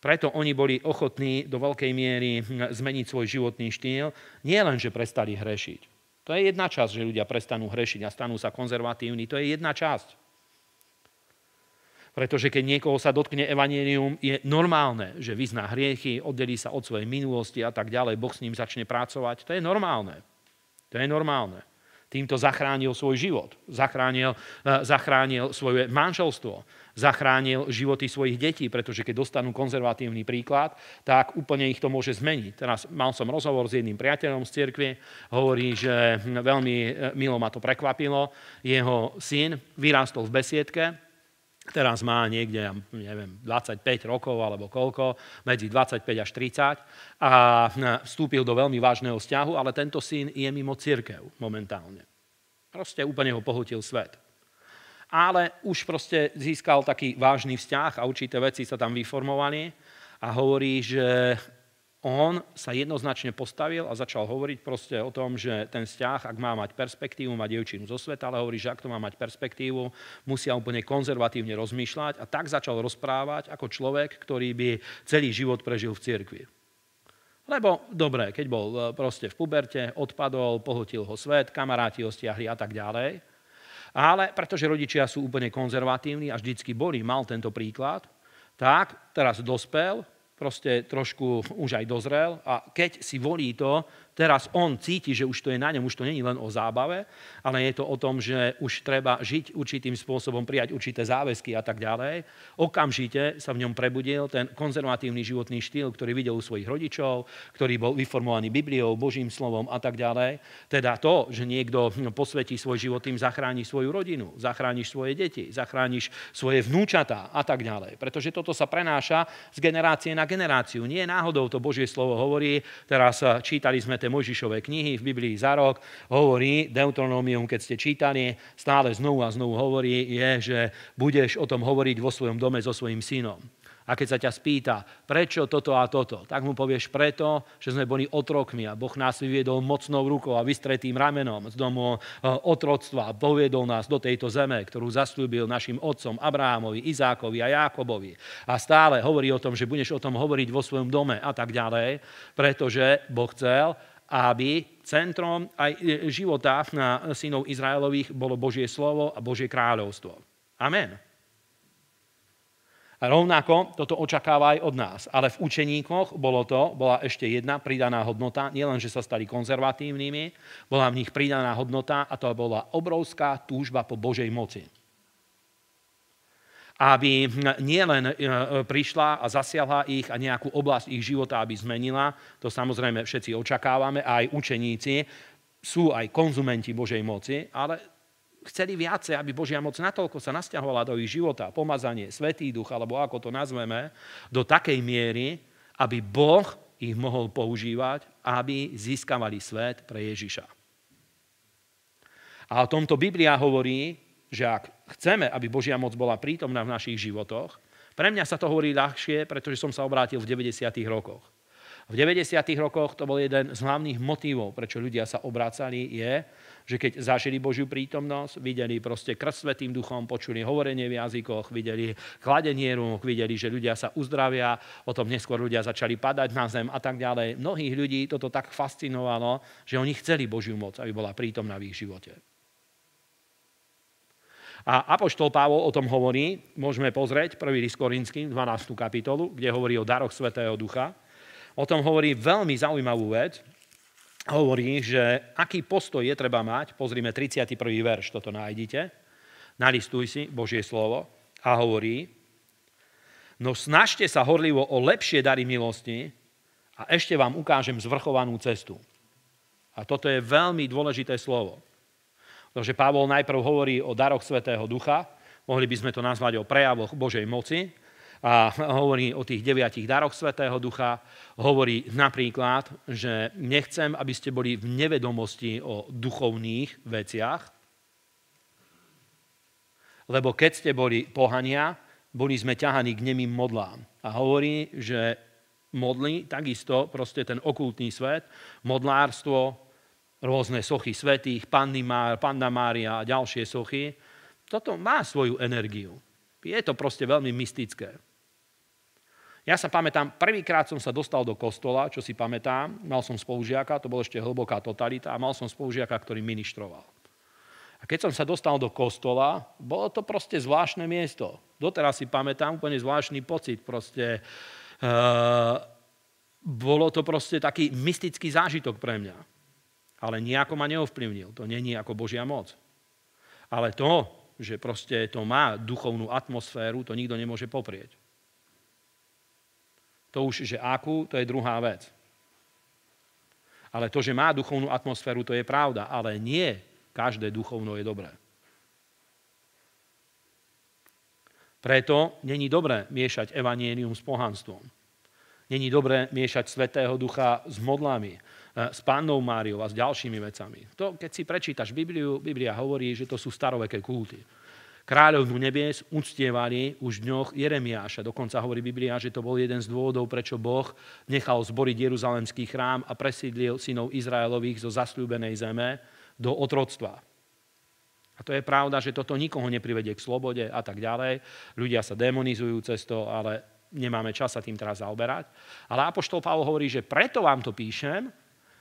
Preto oni boli ochotní do veľkej miery hm, zmeniť svoj životný štýl, nie len, že prestali hrešiť. To je jedna časť, že ľudia prestanú hrešiť a stanú sa konzervatívni. To je jedna časť. Pretože keď niekoho sa dotkne evanílium, je normálne, že vyzná hriechy, oddelí sa od svojej minulosti a tak ďalej, Boh s ním začne pracovať. To je normálne. To je normálne. Týmto zachránil svoj život, zachránil, eh, zachránil svoje manželstvo, zachránil životy svojich detí, pretože keď dostanú konzervatívny príklad, tak úplne ich to môže zmeniť. Teraz mal som rozhovor s jedným priateľom z cirkvi, hovorí, že hm, veľmi eh, milo ma to prekvapilo. Jeho syn vyrástol v besiedke, teraz má niekde, ja neviem, 25 rokov alebo koľko, medzi 25 až 30 a e, vstúpil do veľmi vážneho vzťahu, ale tento syn je mimo církev momentálne. Proste úplne ho pohutil svet. Ale už proste získal taký vážny vzťah a určité veci sa tam vyformovali a hovorí, že on sa jednoznačne postavil a začal hovoriť proste o tom, že ten vzťah, ak má mať perspektívu, má dievčinu zo sveta, ale hovorí, že ak to má mať perspektívu, musia úplne konzervatívne rozmýšľať. A tak začal rozprávať ako človek, ktorý by celý život prežil v cirkvi. Lebo dobre, keď bol e, proste v puberte, odpadol, pohotil ho svet, kamaráti ho stiahli a tak ďalej. Ale pretože rodičia sú úplne konzervatívni a vždycky boli, mal tento príklad, tak teraz dospel, proste trošku už aj dozrel a keď si volí to, teraz on cíti, že už to je na ňom, už to není len o zábave, ale je to o tom, že už treba žiť určitým spôsobom, prijať určité záväzky a tak ďalej. Okamžite sa v ňom prebudil ten konzervatívny životný štýl, ktorý videl u svojich rodičov, ktorý bol vyformovaný Bibliou, Božím slovom a tak ďalej. Teda to, že niekto posvetí svoj život tým zachráni svoju rodinu, zachrániš svoje deti, zachrániš svoje vnúčatá a tak ďalej. Pretože toto sa prenáša z generácie na generáciu. Nie náhodou to Božie slovo hovorí. Teraz čítali sme ten dôležité Mojžišové knihy v Biblii za rok, hovorí, Deuteronomium, keď ste čítali, stále znovu a znovu hovorí, je, že budeš o tom hovoriť vo svojom dome so svojim synom. A keď sa ťa spýta, prečo toto a toto, tak mu povieš preto, že sme boli otrokmi a Boh nás vyviedol mocnou rukou a vystretým ramenom z domu e, otroctva a poviedol nás do tejto zeme, ktorú zaslúbil našim otcom Abrahamovi, Izákovi a Jákobovi. A stále hovorí o tom, že budeš o tom hovoriť vo svojom dome a tak ďalej, pretože Boh chcel, aby centrom aj e, života na synov Izraelových bolo Božie slovo a Božie kráľovstvo. Amen. A rovnako toto očakáva aj od nás. Ale v učeníkoch bolo to, bola ešte jedna pridaná hodnota. Nielen, že sa stali konzervatívnymi, bola v nich pridaná hodnota a to bola obrovská túžba po Božej moci aby nielen e, prišla a zasiahla ich a nejakú oblasť ich života, aby zmenila, to samozrejme všetci očakávame, a aj učeníci sú aj konzumenti Božej moci, ale chceli viacej, aby Božia moc natoľko sa nasťahovala do ich života, pomazanie, svetý duch, alebo ako to nazveme, do takej miery, aby Boh ich mohol používať, aby získavali svet pre Ježiša. A o tomto Biblia hovorí, že ak chceme, aby Božia moc bola prítomná v našich životoch, pre mňa sa to hovorí ľahšie, pretože som sa obrátil v 90. rokoch. V 90. rokoch to bol jeden z hlavných motivov, prečo ľudia sa obracali, je, že keď zažili Božiu prítomnosť, videli proste krst svetým duchom, počuli hovorenie v jazykoch, videli kladenie rúk, videli, že ľudia sa uzdravia, potom neskôr ľudia začali padať na zem a tak ďalej. Mnohých ľudí toto tak fascinovalo, že oni chceli Božiu moc, aby bola prítomná v ich živote. A Apoštol Pavol o tom hovorí, môžeme pozrieť 1. list Korinským, 12. kapitolu, kde hovorí o daroch Svetého Ducha. O tom hovorí veľmi zaujímavú vec. Hovorí, že aký postoj je treba mať, pozrime 31. verš, toto nájdite, nalistuj si Božie slovo a hovorí, no snažte sa horlivo o lepšie dary milosti a ešte vám ukážem zvrchovanú cestu. A toto je veľmi dôležité slovo. Pretože Pavol najprv hovorí o daroch Svetého Ducha, mohli by sme to nazvať o prejavoch Božej moci, a hovorí o tých deviatich daroch Svetého Ducha, hovorí napríklad, že nechcem, aby ste boli v nevedomosti o duchovných veciach, lebo keď ste boli pohania, boli sme ťahaní k nemým modlám. A hovorí, že modlí takisto proste ten okultný svet, modlárstvo, rôzne sochy svetých, Panna Mária a ďalšie sochy. Toto má svoju energiu. Je to proste veľmi mystické. Ja sa pamätám, prvýkrát som sa dostal do kostola, čo si pamätám, mal som spolužiaka, to bola ešte hlboká totalita, a mal som spolužiaka, ktorý ministroval. A keď som sa dostal do kostola, bolo to proste zvláštne miesto. Doteraz si pamätám úplne zvláštny pocit, proste... E, bolo to proste taký mystický zážitok pre mňa ale nejako ma neovplyvnil. To není ako Božia moc. Ale to, že proste to má duchovnú atmosféru, to nikto nemôže poprieť. To už, že akú, to je druhá vec. Ale to, že má duchovnú atmosféru, to je pravda. Ale nie každé duchovno je dobré. Preto není dobré miešať evanienium s pohanstvom. Není dobré miešať Svetého Ducha s modlami, e, s Pánou Máriou a s ďalšími vecami. To, keď si prečítaš Bibliu, Biblia hovorí, že to sú staroveké kulty. Kráľovnú nebies uctievali už v dňoch Jeremiáša. Dokonca hovorí Biblia, že to bol jeden z dôvodov, prečo Boh nechal zboriť Jeruzalemský chrám a presídlil synov Izraelových zo zasľúbenej zeme do otroctva. A to je pravda, že toto nikoho neprivedie k slobode a tak ďalej. Ľudia sa demonizujú cez to, ale nemáme čas sa tým teraz zaoberať. Ale Apoštol Pavol hovorí, že preto vám to píšem,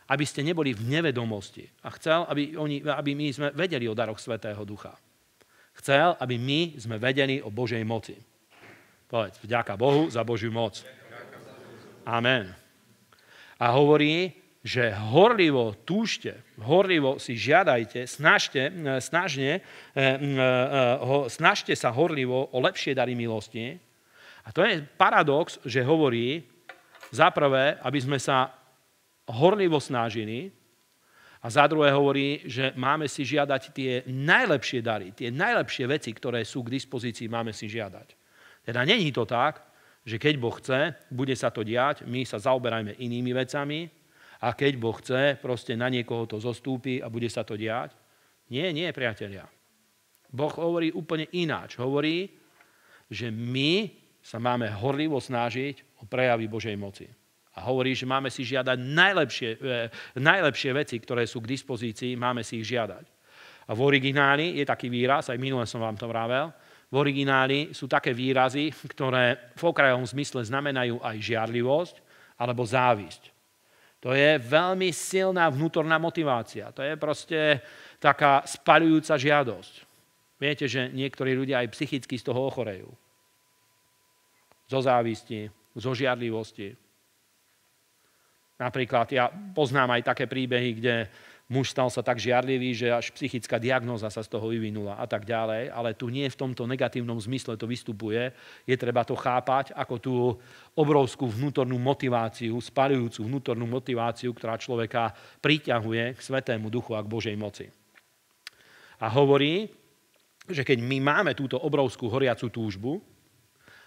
aby ste neboli v nevedomosti. A chcel, aby, oni, aby my sme vedeli o daroch Svetého Ducha. Chcel, aby my sme vedeli o Božej moci. Povedz, vďaka Bohu za Božiu moc. Amen. A hovorí, že horlivo túžte, horlivo si žiadajte, snažte, e, snažne, e, e, snažte sa horlivo o lepšie dary milosti, a to je paradox, že hovorí, za prvé, aby sme sa horlivo snažili, a za druhé hovorí, že máme si žiadať tie najlepšie dary, tie najlepšie veci, ktoré sú k dispozícii, máme si žiadať. Teda není to tak, že keď Boh chce, bude sa to diať, my sa zaoberajme inými vecami a keď Boh chce, proste na niekoho to zostúpi a bude sa to diať. Nie, nie, priatelia. Boh hovorí úplne ináč. Hovorí, že my sa máme horlivo snažiť o prejavy Božej moci. A hovorí, že máme si žiadať najlepšie, eh, najlepšie veci, ktoré sú k dispozícii, máme si ich žiadať. A v origináli je taký výraz, aj minule som vám to vravel, v origináli sú také výrazy, ktoré v okrajovom zmysle znamenajú aj žiarlivosť alebo závisť. To je veľmi silná vnútorná motivácia. To je proste taká spaľujúca žiadosť. Viete, že niektorí ľudia aj psychicky z toho ochorejú zo závisti, zo žiadlivosti. Napríklad ja poznám aj také príbehy, kde muž stal sa tak žiarlivý, že až psychická diagnóza sa z toho vyvinula a tak ďalej, ale tu nie v tomto negatívnom zmysle to vystupuje. Je treba to chápať ako tú obrovskú vnútornú motiváciu, spalujúcu vnútornú motiváciu, ktorá človeka priťahuje k Svetému Duchu a k Božej moci. A hovorí, že keď my máme túto obrovskú horiacu túžbu,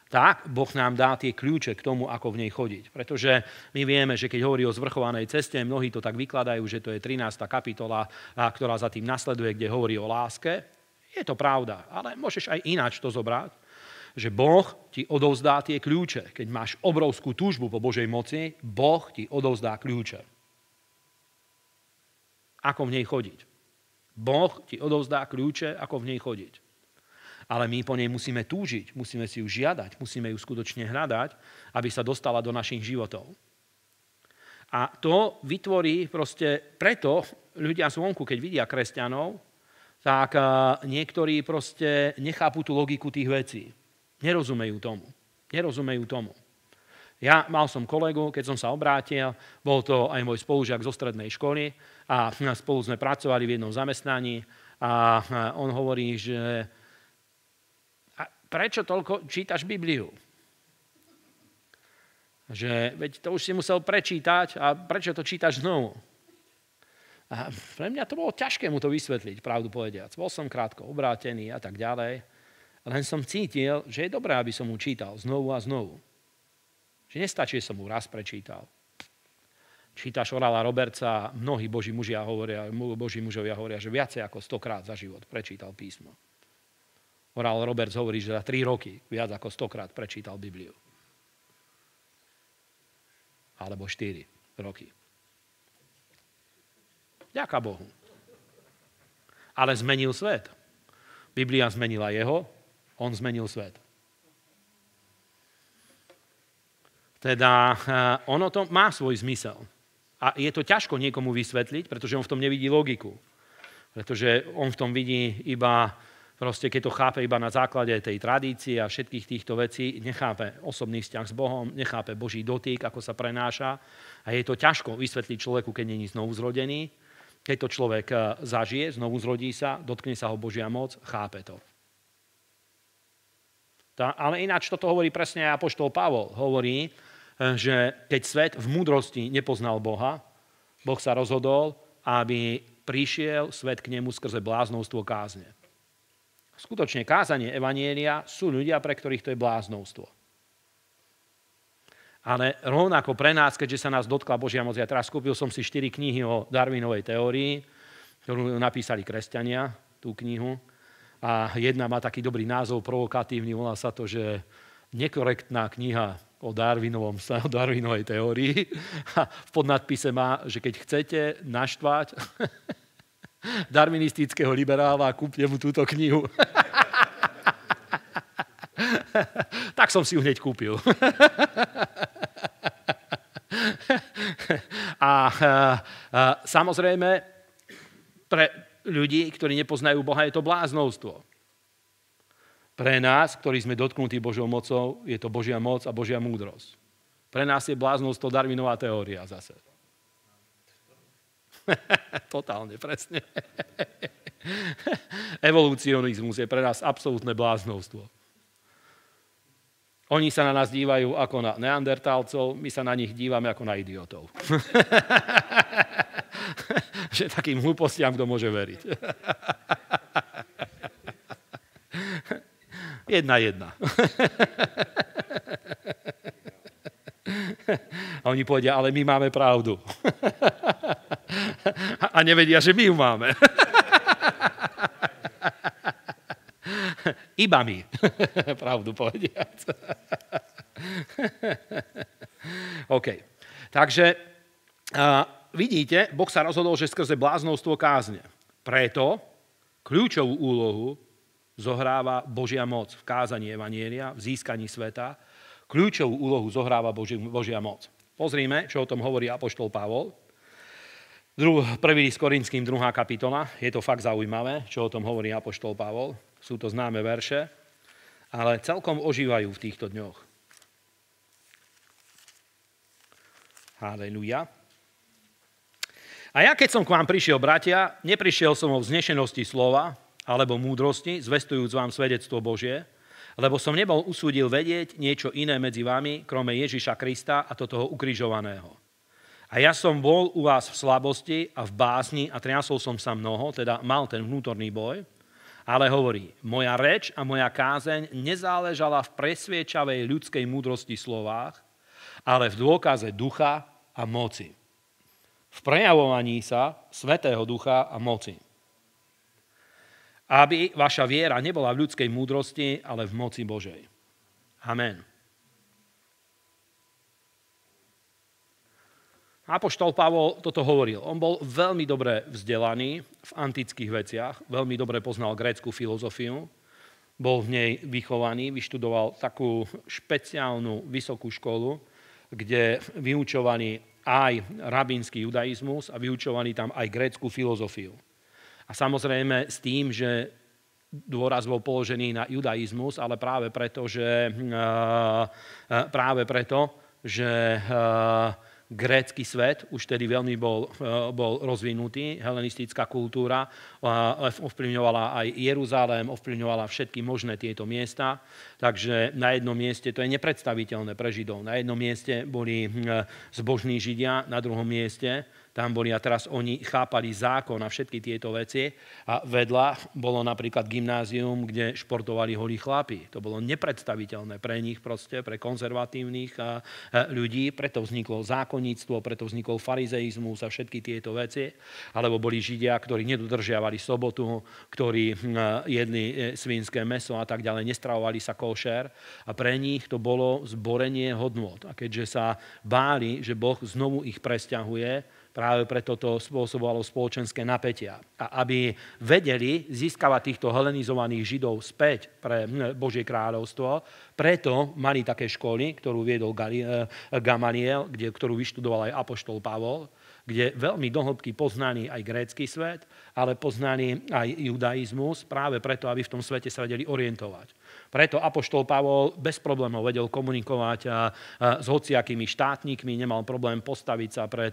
tak Boh nám dá tie kľúče k tomu, ako v nej chodiť. Pretože my vieme, že keď hovorí o zvrchovanej ceste, mnohí to tak vykladajú, že to je 13. kapitola, ktorá za tým nasleduje, kde hovorí o láske. Je to pravda, ale môžeš aj ináč to zobrať že Boh ti odovzdá tie kľúče. Keď máš obrovskú túžbu po Božej moci, Boh ti odovzdá kľúče. Ako v nej chodiť? Boh ti odovzdá kľúče, ako v nej chodiť ale my po nej musíme túžiť, musíme si ju žiadať, musíme ju skutočne hľadať, aby sa dostala do našich životov. A to vytvorí proste, preto ľudia zvonku, keď vidia kresťanov, tak eh, niektorí proste nechápu tú logiku tých vecí. Nerozumejú tomu. Nerozumejú tomu. Ja mal som kolegu, keď som sa obrátil, bol to aj môj spolužiak zo strednej školy a spolu sme pracovali v jednom zamestnaní a eh, on hovorí, že prečo toľko čítaš Bibliu? Že, veď to už si musel prečítať a prečo to čítaš znovu? A pre mňa to bolo ťažké mu to vysvetliť, pravdu povediac. Bol som krátko obrátený a tak ďalej. Len som cítil, že je dobré, aby som mu čítal znovu a znovu. Že nestačí, že som mu raz prečítal. Čítaš Orala Robertsa, mnohí boží mužia hovoria, boží mužovia hovoria, že viacej ako stokrát za život prečítal písmo. Oral Roberts hovorí, že za 3 roky viac ako stokrát prečítal Bibliu. Alebo 4 roky. Ďaká Bohu. Ale zmenil svet. Biblia zmenila jeho, on zmenil svet. Teda eh, ono to má svoj zmysel. A je to ťažko niekomu vysvetliť, pretože on v tom nevidí logiku. Pretože on v tom vidí iba Proste keď to chápe iba na základe tej tradície a všetkých týchto vecí, nechápe osobný vzťah s Bohom, nechápe Boží dotyk, ako sa prenáša. A je to ťažko vysvetliť človeku, keď není znovu zrodený. Keď to človek eh, zažije, znovu zrodí sa, dotkne sa ho Božia moc, chápe to. Tá, ale ináč toto hovorí presne aj Apoštol Pavol. Hovorí, eh, že keď svet v múdrosti nepoznal Boha, Boh sa rozhodol, aby prišiel svet k nemu skrze bláznostvo kázne skutočne kázanie Evanielia sú ľudia, pre ktorých to je bláznovstvo. Ale rovnako pre nás, keďže sa nás dotkla Božia moc, ja teraz kúpil som si štyri knihy o Darwinovej teórii, ktorú napísali kresťania, tú knihu. A jedna má taký dobrý názov, provokatívny, volá sa to, že nekorektná kniha o, Darwinovom, o Darwinovej teórii. A v podnadpise má, že keď chcete naštvať darministického liberála a kúpne mu túto knihu. tak som si ju hneď kúpil. a, samozrejme, pre ľudí, ktorí nepoznajú Boha, je to bláznovstvo. Pre nás, ktorí sme dotknutí Božou mocou, je to Božia moc a Božia múdrosť. Pre nás je bláznovstvo Darwinová teória zase. Totálne, presne. Evolucionizmus je pre nás absolútne bláznovstvo. Oni sa na nás dívajú ako na neandertálcov, my sa na nich dívame ako na idiotov. Že takým hlúpostiam kto môže veriť. jedna jedna. A oni povedia, ale my máme pravdu. A nevedia, že my ju máme. Iba my. Pravdu povediac. OK. Takže uh, vidíte, Boh sa rozhodol, že skrze bláznostvo kázne. Preto kľúčovú úlohu zohráva Božia moc v kázaní Evanielia, v získaní sveta kľúčovú úlohu zohráva Božia, Božia moc. Pozrime, čo o tom hovorí Apoštol Pavol. Dru, prvý s Korinským, druhá kapitola. Je to fakt zaujímavé, čo o tom hovorí Apoštol Pavol. Sú to známe verše, ale celkom ožívajú v týchto dňoch. Halleluja. A ja, keď som k vám prišiel, bratia, neprišiel som o vznešenosti slova alebo múdrosti, zvestujúc vám svedectvo Božie, lebo som nebol usúdil vedieť niečo iné medzi vami, krome Ježiša Krista a toho ukrižovaného. A ja som bol u vás v slabosti a v básni a triasol som sa mnoho, teda mal ten vnútorný boj, ale hovorí, moja reč a moja kázeň nezáležala v presviečavej ľudskej múdrosti slovách, ale v dôkaze ducha a moci. V prejavovaní sa Svetého ducha a moci aby vaša viera nebola v ľudskej múdrosti, ale v moci Božej. Amen. Apoštol Pavol toto hovoril. On bol veľmi dobre vzdelaný v antických veciach, veľmi dobre poznal grécku filozofiu, bol v nej vychovaný, vyštudoval takú špeciálnu vysokú školu, kde vyučovaný aj rabínsky judaizmus a vyučovaný tam aj grécku filozofiu. A samozrejme s tým, že dôraz bol položený na judaizmus, ale práve preto, že, eh, eh, práve preto, že eh, grécky svet už tedy veľmi bol, bol rozvinutý, helenistická kultúra ovplyvňovala aj Jeruzalém, ovplyvňovala všetky možné tieto miesta, takže na jednom mieste, to je nepredstaviteľné pre Židov, na jednom mieste boli zbožní Židia, na druhom mieste tam boli a teraz oni chápali zákon a všetky tieto veci. A vedľa bolo napríklad gymnázium, kde športovali holí chlapi. To bolo nepredstaviteľné pre nich proste, pre konzervatívnych e, ľudí. Preto vzniklo zákonníctvo, preto vznikol farizeizmus a všetky tieto veci. Alebo boli židia, ktorí nedodržiavali sobotu, ktorí hm, e, jedli e, svinské meso a tak ďalej, nestravovali sa košer. A pre nich to bolo zborenie hodnot. A keďže sa báli, že Boh znovu ich presťahuje, Práve preto to spôsobovalo spoločenské napätia. A aby vedeli získavať týchto helenizovaných Židov späť pre hm, Božie kráľovstvo, preto mali také školy, ktorú viedol eh, Gamaliel, kde, ktorú vyštudoval aj Apoštol Pavol, kde veľmi dohlbky poznali aj grécky svet, ale poznali aj judaizmus práve preto, aby v tom svete sa vedeli orientovať. Preto Apoštol Pavol bez problémov vedel komunikovať s hociakými štátnikmi, nemal problém postaviť sa pred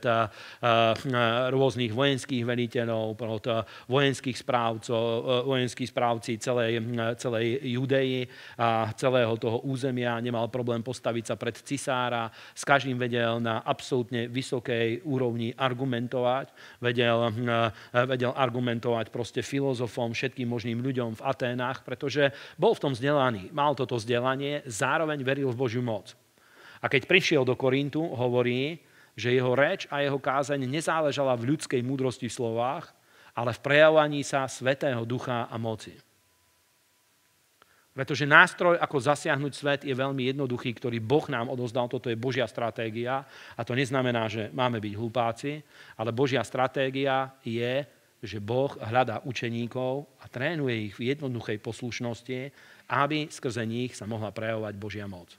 rôznych vojenských veliteľov, pred vojenských správcov, e, vojenskí správci celej, celej Judei a celého toho územia, nemal problém postaviť sa pred cisára, s každým vedel na absolútne vysokej úrovni argumentovať, vedel, vedel argumentovať proste filozofom, všetkým možným ľuďom v Aténách, pretože bol v tom vzdelaný vzdelaný, mal toto vzdelanie, zároveň veril v Božiu moc. A keď prišiel do Korintu, hovorí, že jeho reč a jeho kázeň nezáležala v ľudskej múdrosti v slovách, ale v prejavovaní sa Svetého Ducha a moci. Pretože nástroj, ako zasiahnuť svet, je veľmi jednoduchý, ktorý Boh nám odozdal. Toto je Božia stratégia. A to neznamená, že máme byť hlupáci, ale Božia stratégia je, že Boh hľadá učeníkov a trénuje ich v jednoduchej poslušnosti aby skrze nich sa mohla prejavovať Božia moc.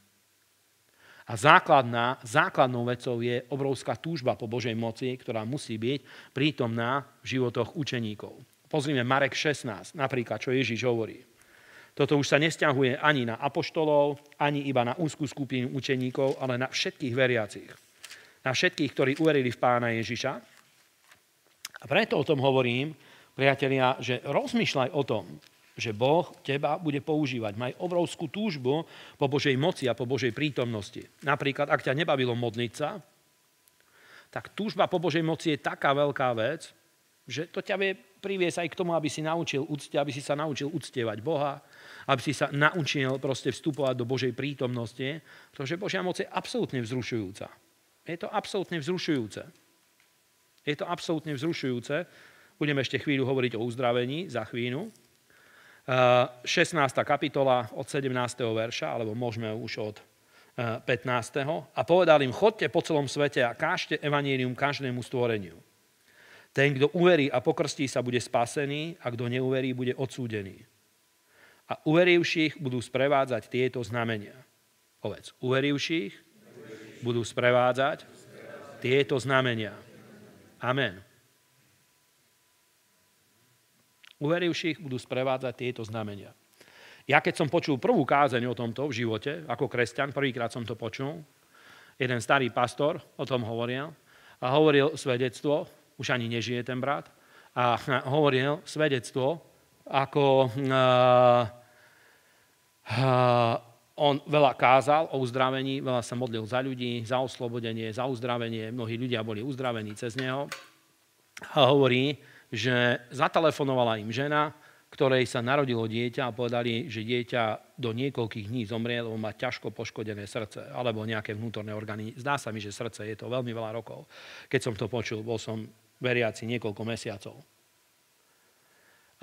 A základná, základnou vecou je obrovská túžba po Božej moci, ktorá musí byť prítomná v životoch učeníkov. Pozrime Marek 16, napríklad, čo Ježiš hovorí. Toto už sa nestiahuje ani na apoštolov, ani iba na úzkú skupinu učeníkov, ale na všetkých veriacich. Na všetkých, ktorí uverili v pána Ježiša. A preto o tom hovorím, priatelia, že rozmýšľaj o tom, že Boh teba bude používať. Maj obrovskú túžbu po Božej moci a po Božej prítomnosti. Napríklad, ak ťa nebavilo modliť sa, tak túžba po Božej moci je taká veľká vec, že to ťa vie priviesť aj k tomu, aby si, naučil aby si sa naučil uctievať Boha, aby si sa naučil proste vstupovať do Božej prítomnosti, pretože Božia moc je absolútne vzrušujúca. Je to absolútne vzrušujúce. Je to absolútne vzrušujúce. Budeme ešte chvíľu hovoriť o uzdravení za chvíľu, 16. Eh, kapitola od 17. verša, alebo môžeme už od 15. Eh, a povedal im, chodte po celom svete a kážte evanílium každému stvoreniu. Ten, kto uverí a pokrstí sa, bude spasený a kto neuverí, bude odsúdený. A uverivších budú sprevádzať tieto znamenia. Povedz, uverivších budú sprevádzať tieto znamenia. Amen. Uverivších budú sprevádzať tieto znamenia. Ja keď som počul prvú kázeň o tomto v živote, ako kresťan, prvýkrát som to počul, jeden starý pastor o tom hovoril a hovoril svedectvo, už ani nežije ten brat, a hovoril svedectvo, ako uh, uh, on veľa kázal o uzdravení, veľa sa modlil za ľudí, za oslobodenie, za uzdravenie, mnohí ľudia boli uzdravení cez neho. A hovorí, že zatelefonovala im žena, ktorej sa narodilo dieťa a povedali, že dieťa do niekoľkých dní zomrie, lebo má ťažko poškodené srdce alebo nejaké vnútorné orgány. Zdá sa mi, že srdce je to veľmi veľa rokov. Keď som to počul, bol som veriaci niekoľko mesiacov.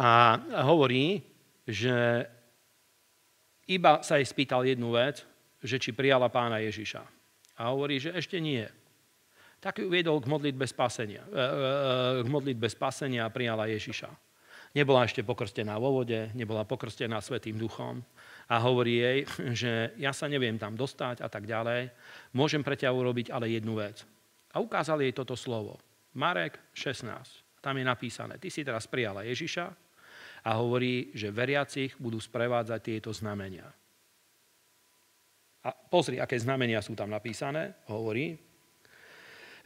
A hovorí, že iba sa jej spýtal jednu vec, že či prijala pána Ježiša. A hovorí, že ešte nie tak ju viedol k modlitbe spasenia. E, e, e, k modlitbe spasenia prijala Ježiša. Nebola ešte pokrstená vo vode, nebola pokrstená Svetým duchom a hovorí jej, že ja sa neviem tam dostať a tak ďalej. Môžem pre ťa urobiť ale jednu vec. A ukázal jej toto slovo. Marek 16. Tam je napísané, ty si teraz prijala Ježiša a hovorí, že veriacich budú sprevádzať tieto znamenia. A pozri, aké znamenia sú tam napísané. Hovorí,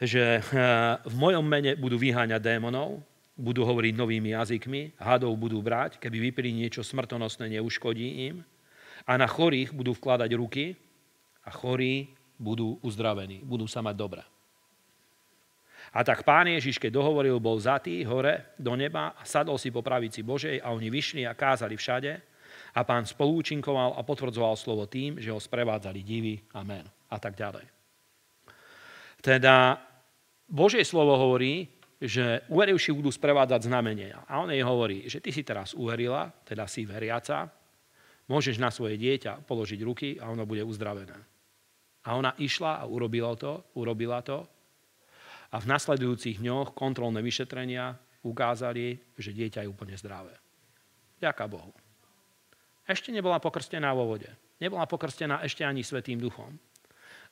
že eh, v mojom mene budú vyháňať démonov, budú hovoriť novými jazykmi, hadov budú brať, keby vypili niečo smrtonosné, neuškodí im. A na chorých budú vkladať ruky a chorí budú uzdravení, budú sa mať dobre. A tak pán Ježiš, keď dohovoril, bol zatý hore do neba a sadol si po pravici Božej a oni vyšli a kázali všade a pán spolúčinkoval a potvrdzoval slovo tým, že ho sprevádzali divy. Amen. A tak ďalej. Teda Božie slovo hovorí, že uverivši budú sprevádzať znamenia. A on jej hovorí, že ty si teraz uverila, teda si veriaca, môžeš na svoje dieťa položiť ruky a ono bude uzdravené. A ona išla a urobila to, urobila to. A v nasledujúcich dňoch kontrolné vyšetrenia ukázali, že dieťa je úplne zdravé. Ďaká Bohu. Ešte nebola pokrstená vo vode. Nebola pokrstená ešte ani Svetým duchom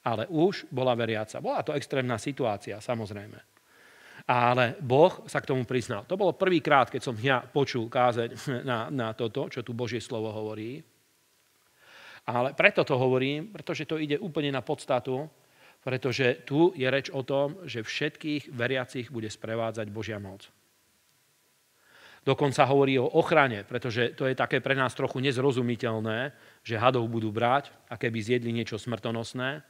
ale už bola veriaca. Bola to extrémna situácia, samozrejme. Ale Boh sa k tomu priznal. To bolo prvýkrát, keď som ja počul kázeň na, na toto, čo tu Božie slovo hovorí. Ale preto to hovorím, pretože to ide úplne na podstatu, pretože tu je reč o tom, že všetkých veriacich bude sprevádzať Božia moc. Dokonca hovorí o ochrane, pretože to je také pre nás trochu nezrozumiteľné, že hadov budú brať a keby zjedli niečo smrtonosné,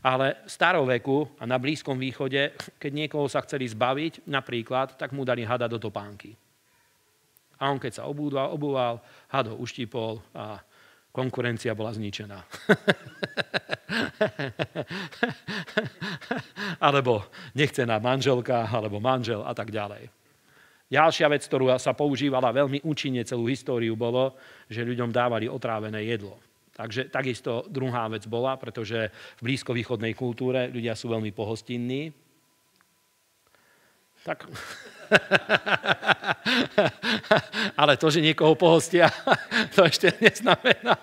ale v staroveku a na Blízkom východe, keď niekoho sa chceli zbaviť, napríklad, tak mu dali hada do topánky. A on keď sa obúval, obúval, had ho uštipol a konkurencia bola zničená. alebo nechcená manželka, alebo manžel a tak ďalej. Ďalšia vec, ktorú sa používala veľmi účinne celú históriu, bolo, že ľuďom dávali otrávené jedlo. Takže takisto druhá vec bola, pretože v blízkovýchodnej kultúre ľudia sú veľmi pohostinní. Tak... Ale to, že niekoho pohostia, to ešte neznamená,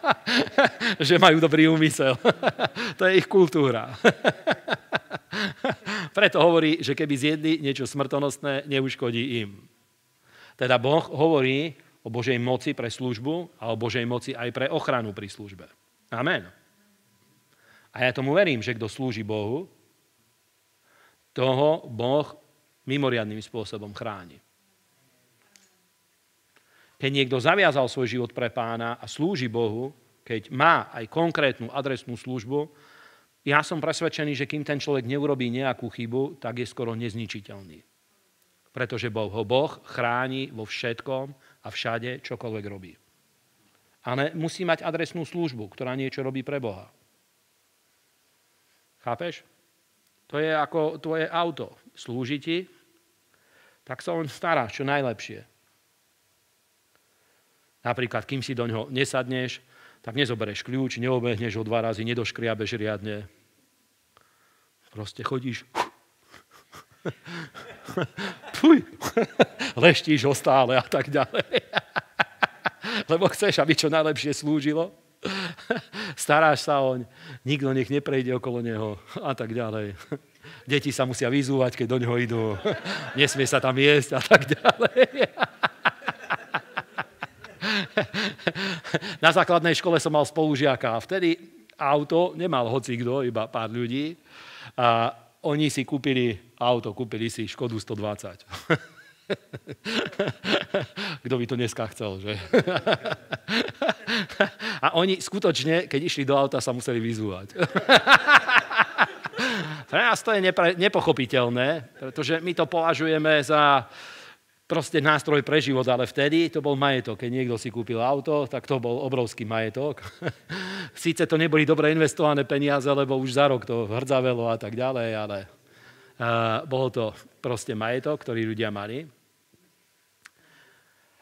že majú dobrý úmysel. to je ich kultúra. Preto hovorí, že keby zjedli niečo smrtonosné, neuškodí im. Teda Boh hovorí, o Božej moci pre službu a o Božej moci aj pre ochranu pri službe. Amen. A ja tomu verím, že kto slúži Bohu, toho Boh mimoriadným spôsobom chráni. Keď niekto zaviazal svoj život pre pána a slúži Bohu, keď má aj konkrétnu adresnú službu, ja som presvedčený, že kým ten človek neurobí nejakú chybu, tak je skoro nezničiteľný. Pretože Boh ho Boh chráni vo všetkom, a všade čokoľvek robí. Ale musí mať adresnú službu, ktorá niečo robí pre Boha. Chápeš? To je ako tvoje auto. Slúži ti, tak sa on stará čo najlepšie. Napríklad, kým si do ňoho nesadneš, tak nezobereš kľúč, neobehneš ho dva razy, nedoškriabeš riadne. Proste chodíš, Fuj, leštíš ho stále a tak ďalej. Lebo chceš, aby čo najlepšie slúžilo. Staráš sa oň, nikto nech neprejde okolo neho a tak ďalej. Deti sa musia vyzúvať, keď do neho idú. Nesmie sa tam jesť a tak ďalej. Na základnej škole som mal spolužiaka a vtedy auto nemal hoci kto, iba pár ľudí. A oni si kúpili auto, kúpili si Škodu 120. Kto by to dneska chcel, že? A oni skutočne, keď išli do auta, sa museli vyzúvať. Pre nás to je nepochopiteľné, pretože my to považujeme za proste nástroj pre život, ale vtedy to bol majetok. Keď niekto si kúpil auto, tak to bol obrovský majetok. Síce to neboli dobre investované peniaze, lebo už za rok to hrdzavelo a tak ďalej, ale uh, bol to proste majetok, ktorý ľudia mali.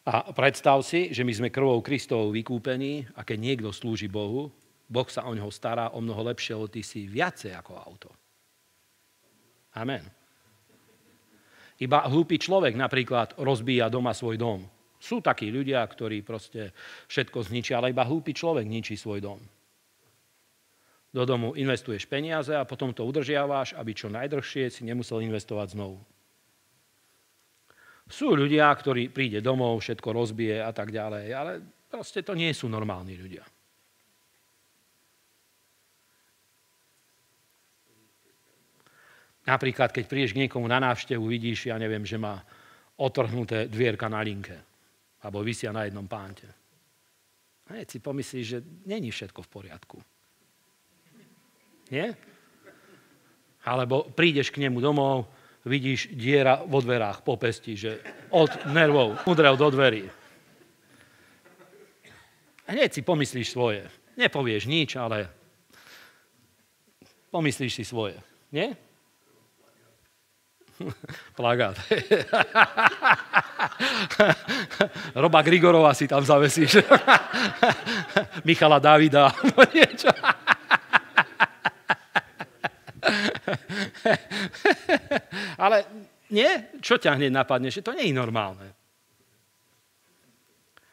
A predstav si, že my sme krvou Kristov vykúpení a keď niekto slúži Bohu, Boh sa o ňoho stará o mnoho lepšie, o ty si viacej ako auto. Amen. Iba hlúpy človek napríklad rozbíja doma svoj dom. Sú takí ľudia, ktorí proste všetko zničia, ale iba hlúpy človek ničí svoj dom. Do domu investuješ peniaze a potom to udržiaváš, aby čo najdržšie si nemusel investovať znovu. Sú ľudia, ktorí príde domov, všetko rozbije a tak ďalej, ale proste to nie sú normálni ľudia. Napríklad, keď prídeš k niekomu na návštevu, vidíš, ja neviem, že má otrhnuté dvierka na linke. Alebo vysia na jednom pánte. A si pomyslíš, že není všetko v poriadku. Nie? Alebo prídeš k nemu domov, vidíš diera vo dverách po pesti, že od nervov udrel do dverí. Hneď si pomyslíš svoje. Nepovieš nič, ale pomyslíš si svoje. Nie? Plagát. Roba Grigorova si tam zavesíš. Michala Davida. niečo. Ale nie, čo ťa hneď napadne, že to nie je normálne.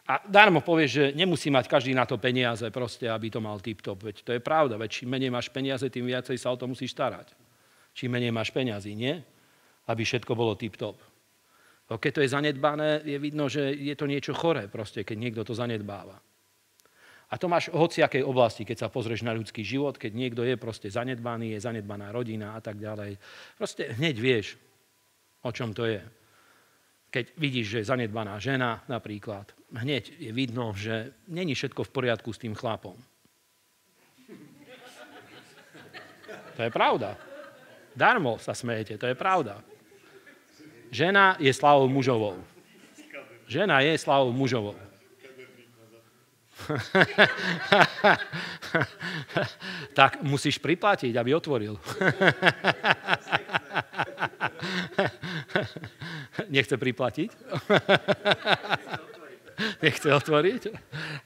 A darmo povieš, že nemusí mať každý na to peniaze, proste, aby to mal tip-top. Veď to je pravda, veď čím menej máš peniaze, tým viacej sa o to musíš starať. Čím menej máš peniazy, nie? aby všetko bolo tip-top. No, keď to je zanedbané, je vidno, že je to niečo choré, proste, keď niekto to zanedbáva. A to máš v hociakej oblasti, keď sa pozrieš na ľudský život, keď niekto je proste zanedbaný, je zanedbaná rodina a tak ďalej. Proste hneď vieš, o čom to je. Keď vidíš, že je zanedbaná žena napríklad, hneď je vidno, že není všetko v poriadku s tým chlapom. To je pravda. Darmo sa smejete, to je pravda. Žena je slávou mužovou. Žena je slávou mužovou. tak musíš priplatiť, aby otvoril. Nechce priplatiť? Nechce otvoriť?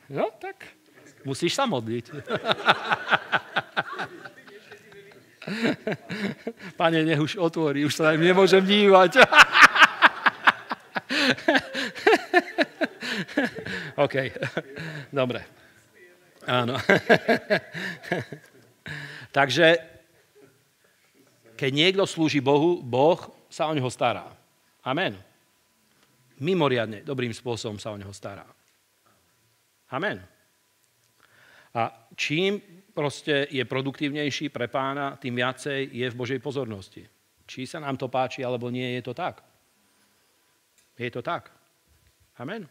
No tak musíš sa modliť. Pane, nech už otvorí, už sa nemôžem dívať. OK, dobre. Áno. Takže, keď niekto slúži Bohu, Boh sa o neho stará. Amen. Mimoriadne dobrým spôsobom sa o neho stará. Amen. A čím proste je produktívnejší pre pána, tým viacej je v Božej pozornosti. Či sa nám to páči, alebo nie, je to tak. Je to tak. Amen.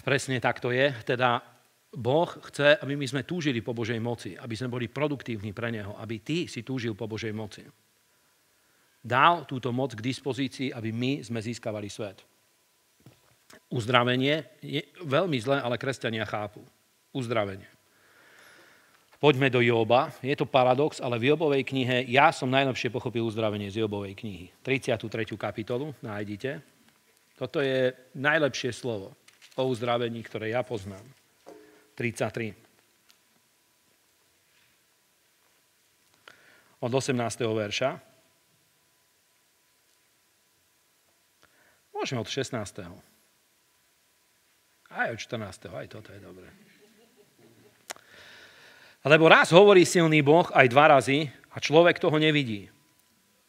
Presne tak to je. Teda Boh chce, aby my sme túžili po Božej moci, aby sme boli produktívni pre Neho, aby Ty si túžil po Božej moci. Dal túto moc k dispozícii, aby my sme získavali svet. Uzdravenie je veľmi zlé, ale kresťania chápu uzdravenie. Poďme do Joba. Je to paradox, ale v Jobovej knihe ja som najlepšie pochopil uzdravenie z Jobovej knihy. 33. kapitolu nájdite. Toto je najlepšie slovo o uzdravení, ktoré ja poznám. 33. Od 18. verša. Môžeme od 16. Aj od 14. Aj toto je dobré. Lebo raz hovorí silný Boh, aj dva razy, a človek toho nevidí.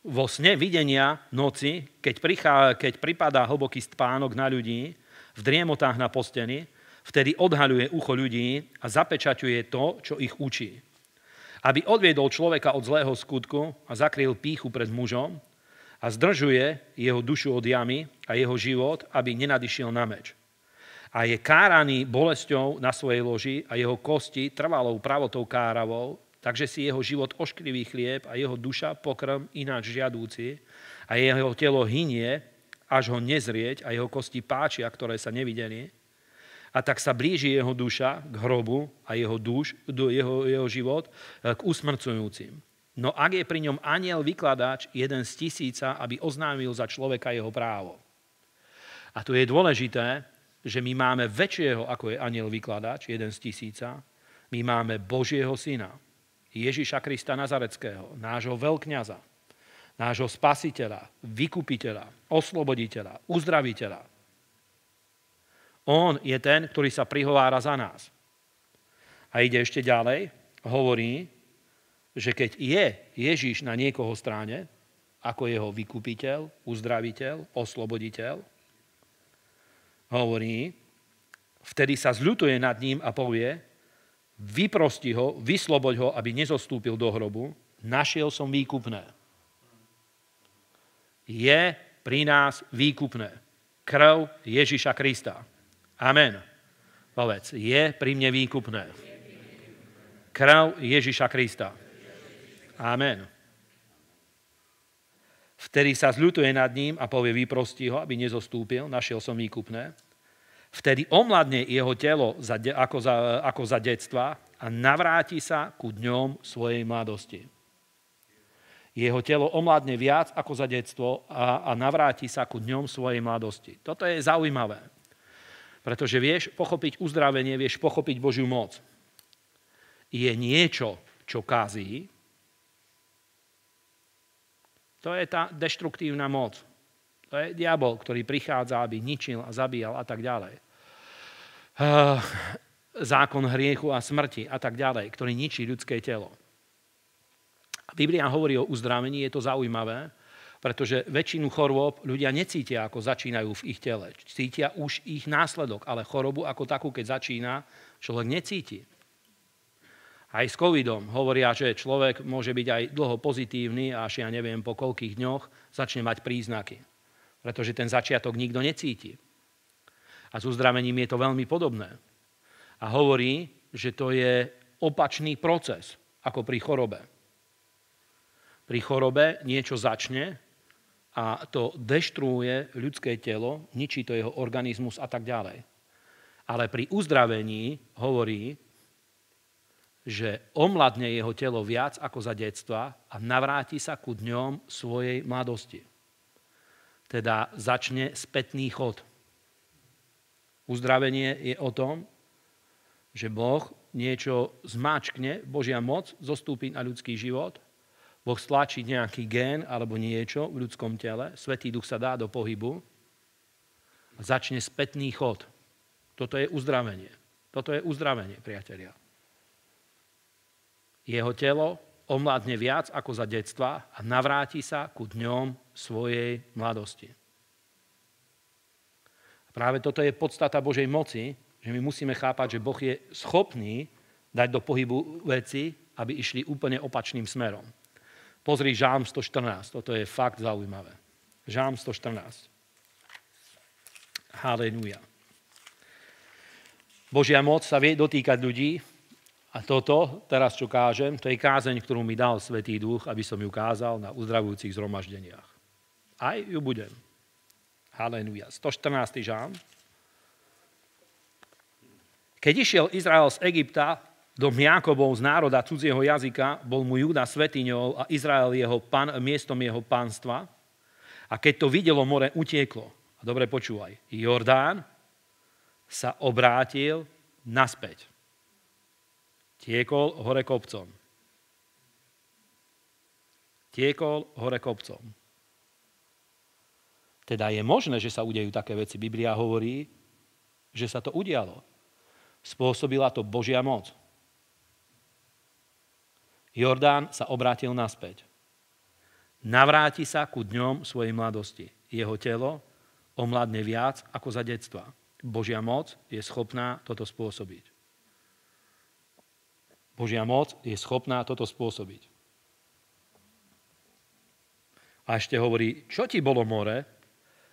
Vo sne videnia noci, keď, prichá, keď pripadá hlboký spánok na ľudí, v driemotách na posteny, vtedy odhaľuje ucho ľudí a zapečaťuje to, čo ich učí. Aby odviedol človeka od zlého skutku a zakryl píchu pred mužom a zdržuje jeho dušu od jamy a jeho život, aby nenadišiel na meč a je káraný bolesťou na svojej loži a jeho kosti trvalou pravotou káravou, takže si jeho život ošklivý chlieb a jeho duša pokrm ináč žiadúci a jeho telo hynie, až ho nezrieť a jeho kosti páčia, ktoré sa nevideli. A tak sa blíži jeho duša k hrobu a jeho duš, jeho, jeho život e, k usmrcujúcim. No ak je pri ňom aniel vykladač, jeden z tisíca, aby oznámil za človeka jeho právo. A tu je dôležité, že my máme väčšieho, ako je aniel vykladáč, jeden z tisíca, my máme Božieho syna, Ježiša Krista Nazareckého, nášho veľkňaza, nášho spasiteľa, vykupiteľa, osloboditeľa, uzdraviteľa. On je ten, ktorý sa prihovára za nás. A ide ešte ďalej, hovorí, že keď je Ježiš na niekoho stráne, ako jeho vykupiteľ, uzdraviteľ, osloboditeľ, hovorí, vtedy sa zľutuje nad ním a povie, vyprosti ho, vysloboď ho, aby nezostúpil do hrobu, našiel som výkupné. Je pri nás výkupné. Krv Ježiša Krista. Amen. Povedz, je pri mne výkupné. Krv Ježiša Krista. Amen. Vtedy sa zľutuje nad ním a povie, vyprosti ho, aby nezostúpil, našiel som výkupné. Vtedy omladne jeho telo za de, ako, za, ako za detstva a navráti sa ku dňom svojej mladosti. Jeho telo omladne viac ako za detstvo a, a navráti sa ku dňom svojej mladosti. Toto je zaujímavé, pretože vieš pochopiť uzdravenie, vieš pochopiť Božiu moc. Je niečo, čo kází, to je tá deštruktívna moc. To je diabol, ktorý prichádza, aby ničil a zabíjal a tak ďalej. Eh, zákon hriechu a smrti a tak ďalej, ktorý ničí ľudské telo. Biblia hovorí o uzdravení, je to zaujímavé, pretože väčšinu chorôb ľudia necítia, ako začínajú v ich tele. Cítia už ich následok, ale chorobu ako takú, keď začína, človek necíti aj s covidom hovoria, že človek môže byť aj dlho pozitívny, až ja neviem po koľkých dňoch začne mať príznaky. Pretože ten začiatok nikto necíti. A s uzdravením je to veľmi podobné. A hovorí, že to je opačný proces ako pri chorobe. Pri chorobe niečo začne a to deštruuje ľudské telo, ničí to jeho organizmus a tak ďalej. Ale pri uzdravení hovorí, že omladne jeho telo viac ako za detstva a navráti sa ku dňom svojej mladosti. Teda začne spätný chod. Uzdravenie je o tom, že Boh niečo zmáčkne, Božia moc zostúpi na ľudský život, Boh stlačí nejaký gén alebo niečo v ľudskom tele, Svetý duch sa dá do pohybu a začne spätný chod. Toto je uzdravenie. Toto je uzdravenie, priatelia. Jeho telo omládne viac ako za detstva a navráti sa ku dňom svojej mladosti. A práve toto je podstata Božej moci, že my musíme chápať, že Boh je schopný dať do pohybu veci, aby išli úplne opačným smerom. Pozri Žám 114, toto je fakt zaujímavé. Žám 114. Halenúja. Božia moc sa vie dotýkať ľudí, a toto, teraz čo kážem, to je kázeň, ktorú mi dal Svetý Duch, aby som ju kázal na uzdravujúcich zhromaždeniach. Aj ju budem. Halenúja. 114. žán. Keď išiel Izrael z Egypta, do Miakobov z národa cudzieho jazyka, bol mu Júda svetiňou a Izrael jeho pan, miestom jeho panstva. A keď to videlo, more utieklo. A dobre počúvaj, Jordán sa obrátil naspäť. Tiekol hore kopcom. Tiekol hore kopcom. Teda je možné, že sa udejú také veci. Biblia hovorí, že sa to udialo. Spôsobila to Božia moc. Jordán sa obrátil naspäť. Navráti sa ku dňom svojej mladosti. Jeho telo omladne viac ako za detstva. Božia moc je schopná toto spôsobiť. Božia moc je schopná toto spôsobiť. A ešte hovorí, čo ti bolo more,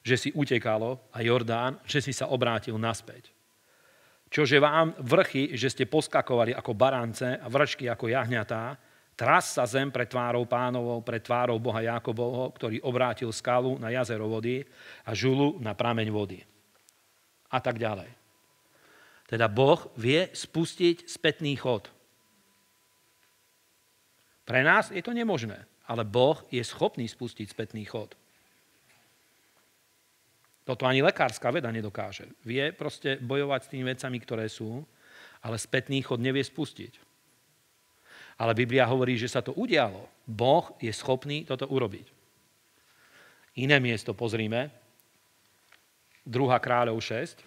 že si utekalo a Jordán, že si sa obrátil naspäť. Čože vám vrchy, že ste poskakovali ako barance a vrčky ako jahňatá, tras sa zem pred tvárou pánovou, pred tvárou Boha Jakobovho, ktorý obrátil skalu na jazero vody a žulu na prameň vody. A tak ďalej. Teda Boh vie spustiť spätný chod pre nás je to nemožné, ale Boh je schopný spustiť spätný chod. Toto ani lekárska veda nedokáže. Vie proste bojovať s tými vecami, ktoré sú, ale spätný chod nevie spustiť. Ale Biblia hovorí, že sa to udialo. Boh je schopný toto urobiť. Iné miesto pozrime. 2. kráľov 6.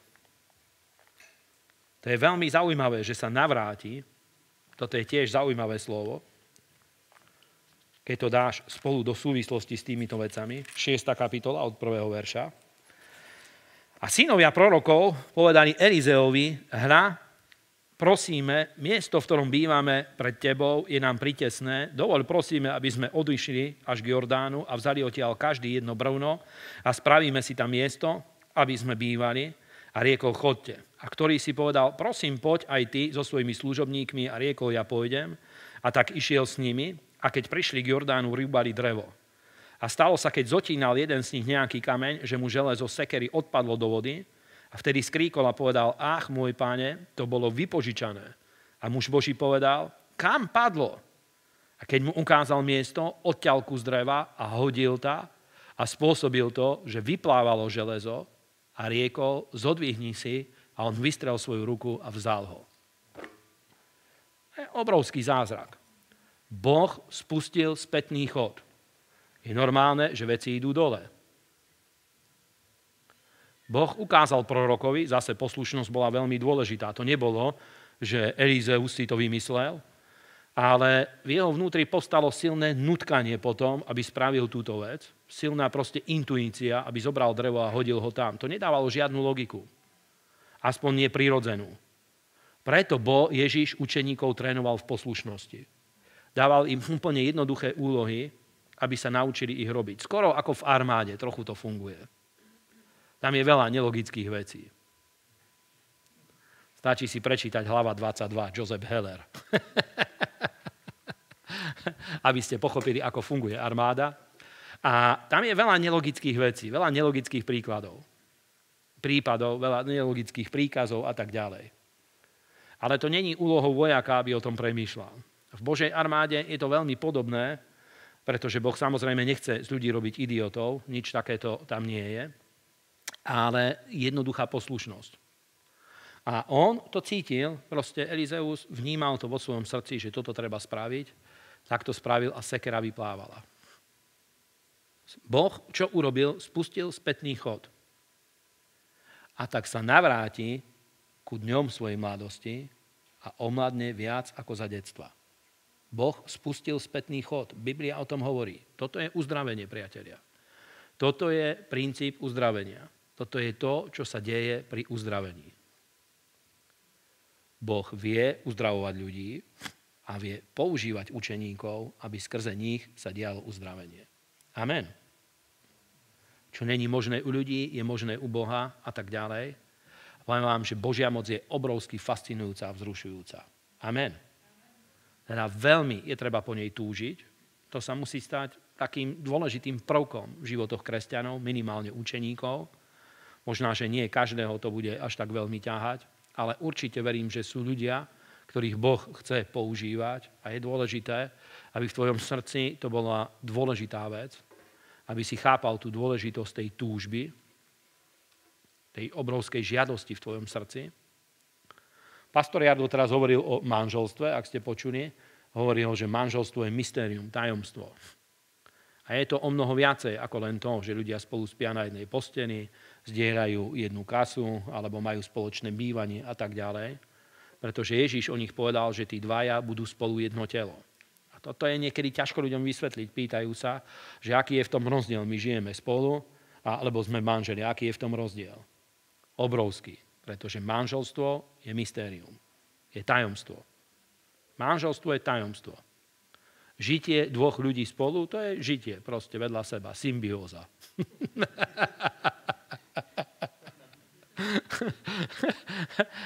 To je veľmi zaujímavé, že sa navráti. Toto je tiež zaujímavé slovo keď to dáš spolu do súvislosti s týmito vecami, 6. kapitola od 1. verša. A synovia prorokov povedali Elizeovi, hra prosíme, miesto, v ktorom bývame pred tebou, je nám pritesné, dovol prosíme, aby sme odišli až k Jordánu a vzali odtiaľ každý jedno brvno a spravíme si tam miesto, aby sme bývali a riekol, chodte. A ktorý si povedal, prosím, poď aj ty so svojimi služobníkmi a riekol, ja pôjdem. A tak išiel s nimi a keď prišli k Jordánu, rúbali drevo. A stalo sa, keď zotínal jeden z nich nejaký kameň, že mu železo sekery odpadlo do vody a vtedy skríkol a povedal, ach môj páne, to bolo vypožičané. A muž Boží povedal, kam padlo? A keď mu ukázal miesto, odťal kus dreva a hodil ta a spôsobil to, že vyplávalo železo a riekol, zodvihni si a on vystrel svoju ruku a vzal ho. Je obrovský zázrak. Boh spustil spätný chod. Je normálne, že veci idú dole. Boh ukázal prorokovi, zase poslušnosť bola veľmi dôležitá. To nebolo, že Elizeus si to vymyslel, ale v jeho vnútri postalo silné nutkanie potom, aby spravil túto vec. Silná proste intuícia, aby zobral drevo a hodil ho tam. To nedávalo žiadnu logiku. Aspoň nie prirodzenú. Preto bo Ježiš učeníkov trénoval v poslušnosti. Dával im úplne jednoduché úlohy, aby sa naučili ich robiť. Skoro ako v armáde, trochu to funguje. Tam je veľa nelogických vecí. Stačí si prečítať hlava 22, Joseph Heller. aby ste pochopili, ako funguje armáda. A tam je veľa nelogických vecí, veľa nelogických príkladov. Prípadov, veľa nelogických príkazov a tak ďalej. Ale to není úlohou vojaka, aby o tom premýšľal. V Božej armáde je to veľmi podobné, pretože Boh samozrejme nechce z ľudí robiť idiotov, nič takéto tam nie je, ale jednoduchá poslušnosť. A on to cítil, proste Elizeus vnímal to vo svojom srdci, že toto treba spraviť, tak to spravil a sekera vyplávala. Boh čo urobil? Spustil spätný chod. A tak sa navráti ku dňom svojej mladosti a omladne viac ako za detstva. Boh spustil spätný chod. Biblia o tom hovorí. Toto je uzdravenie, priatelia. Toto je princíp uzdravenia. Toto je to, čo sa deje pri uzdravení. Boh vie uzdravovať ľudí a vie používať učeníkov, aby skrze nich sa dialo uzdravenie. Amen. Čo není možné u ľudí, je možné u Boha a tak ďalej. Poviem vám, že Božia moc je obrovsky fascinujúca a vzrušujúca. Amen. Teda veľmi je treba po nej túžiť. To sa musí stať takým dôležitým prvkom v životoch kresťanov, minimálne učeníkov. Možná, že nie každého to bude až tak veľmi ťahať, ale určite verím, že sú ľudia, ktorých Boh chce používať a je dôležité, aby v tvojom srdci to bola dôležitá vec, aby si chápal tú dôležitosť tej túžby, tej obrovskej žiadosti v tvojom srdci, Pastor Jardo teraz hovoril o manželstve, ak ste počuli. Hovoril, že manželstvo je mysterium, tajomstvo. A je to o mnoho viacej ako len to, že ľudia spolu spia na jednej posteny, zdieľajú jednu kasu alebo majú spoločné bývanie a tak ďalej. Pretože Ježiš o nich povedal, že tí dvaja budú spolu jedno telo. A toto je niekedy ťažko ľuďom vysvetliť. Pýtajú sa, že aký je v tom rozdiel. My žijeme spolu, alebo sme manželi. Aký je v tom rozdiel? Obrovský. Pretože manželstvo je mystérium. Je tajomstvo. Manželstvo je tajomstvo. Žitie dvoch ľudí spolu, to je žitie proste vedľa seba, symbióza.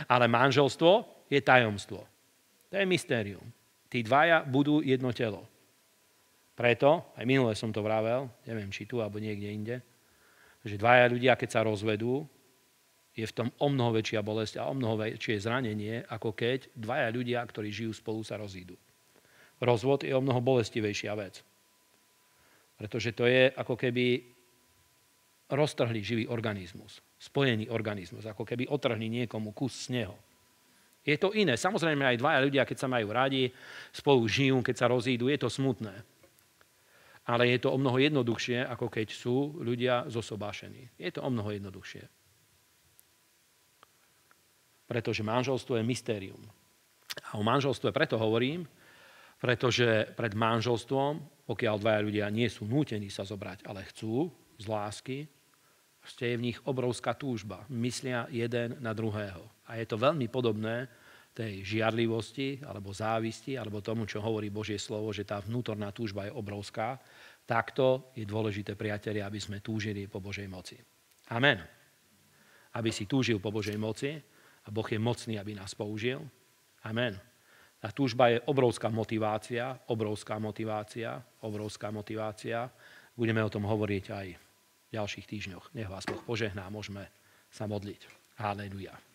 Ale manželstvo je tajomstvo. To je mystérium. Tí dvaja budú jedno telo. Preto, aj minule som to vravel, neviem, či tu, alebo niekde inde, že dvaja ľudia, keď sa rozvedú, je v tom o mnoho väčšia bolesť a o mnoho väčšie zranenie, ako keď dvaja ľudia, ktorí žijú spolu, sa rozídu. Rozvod je o mnoho bolestivejšia vec. Pretože to je ako keby roztrhli živý organizmus, spojený organizmus, ako keby otrhli niekomu kus sneho. Je to iné. Samozrejme aj dvaja ľudia, keď sa majú radi, spolu žijú, keď sa rozídu, je to smutné. Ale je to o mnoho jednoduchšie, ako keď sú ľudia zosobášení. Je to o mnoho jednoduchšie pretože manželstvo je mystérium. A o manželstve preto hovorím, pretože pred manželstvom, pokiaľ dvaja ľudia nie sú nútení sa zobrať, ale chcú z lásky, je v nich obrovská túžba. Myslia jeden na druhého. A je to veľmi podobné tej žiarlivosti alebo závisti alebo tomu, čo hovorí Božie slovo, že tá vnútorná túžba je obrovská. Takto je dôležité, priatelia, aby sme túžili po Božej moci. Amen. Aby si túžil po Božej moci, a Boh je mocný, aby nás použil. Amen. Tá túžba je obrovská motivácia, obrovská motivácia, obrovská motivácia. Budeme o tom hovoriť aj v ďalších týždňoch. Nech vás Boh požehná, môžeme sa modliť. Haleluja.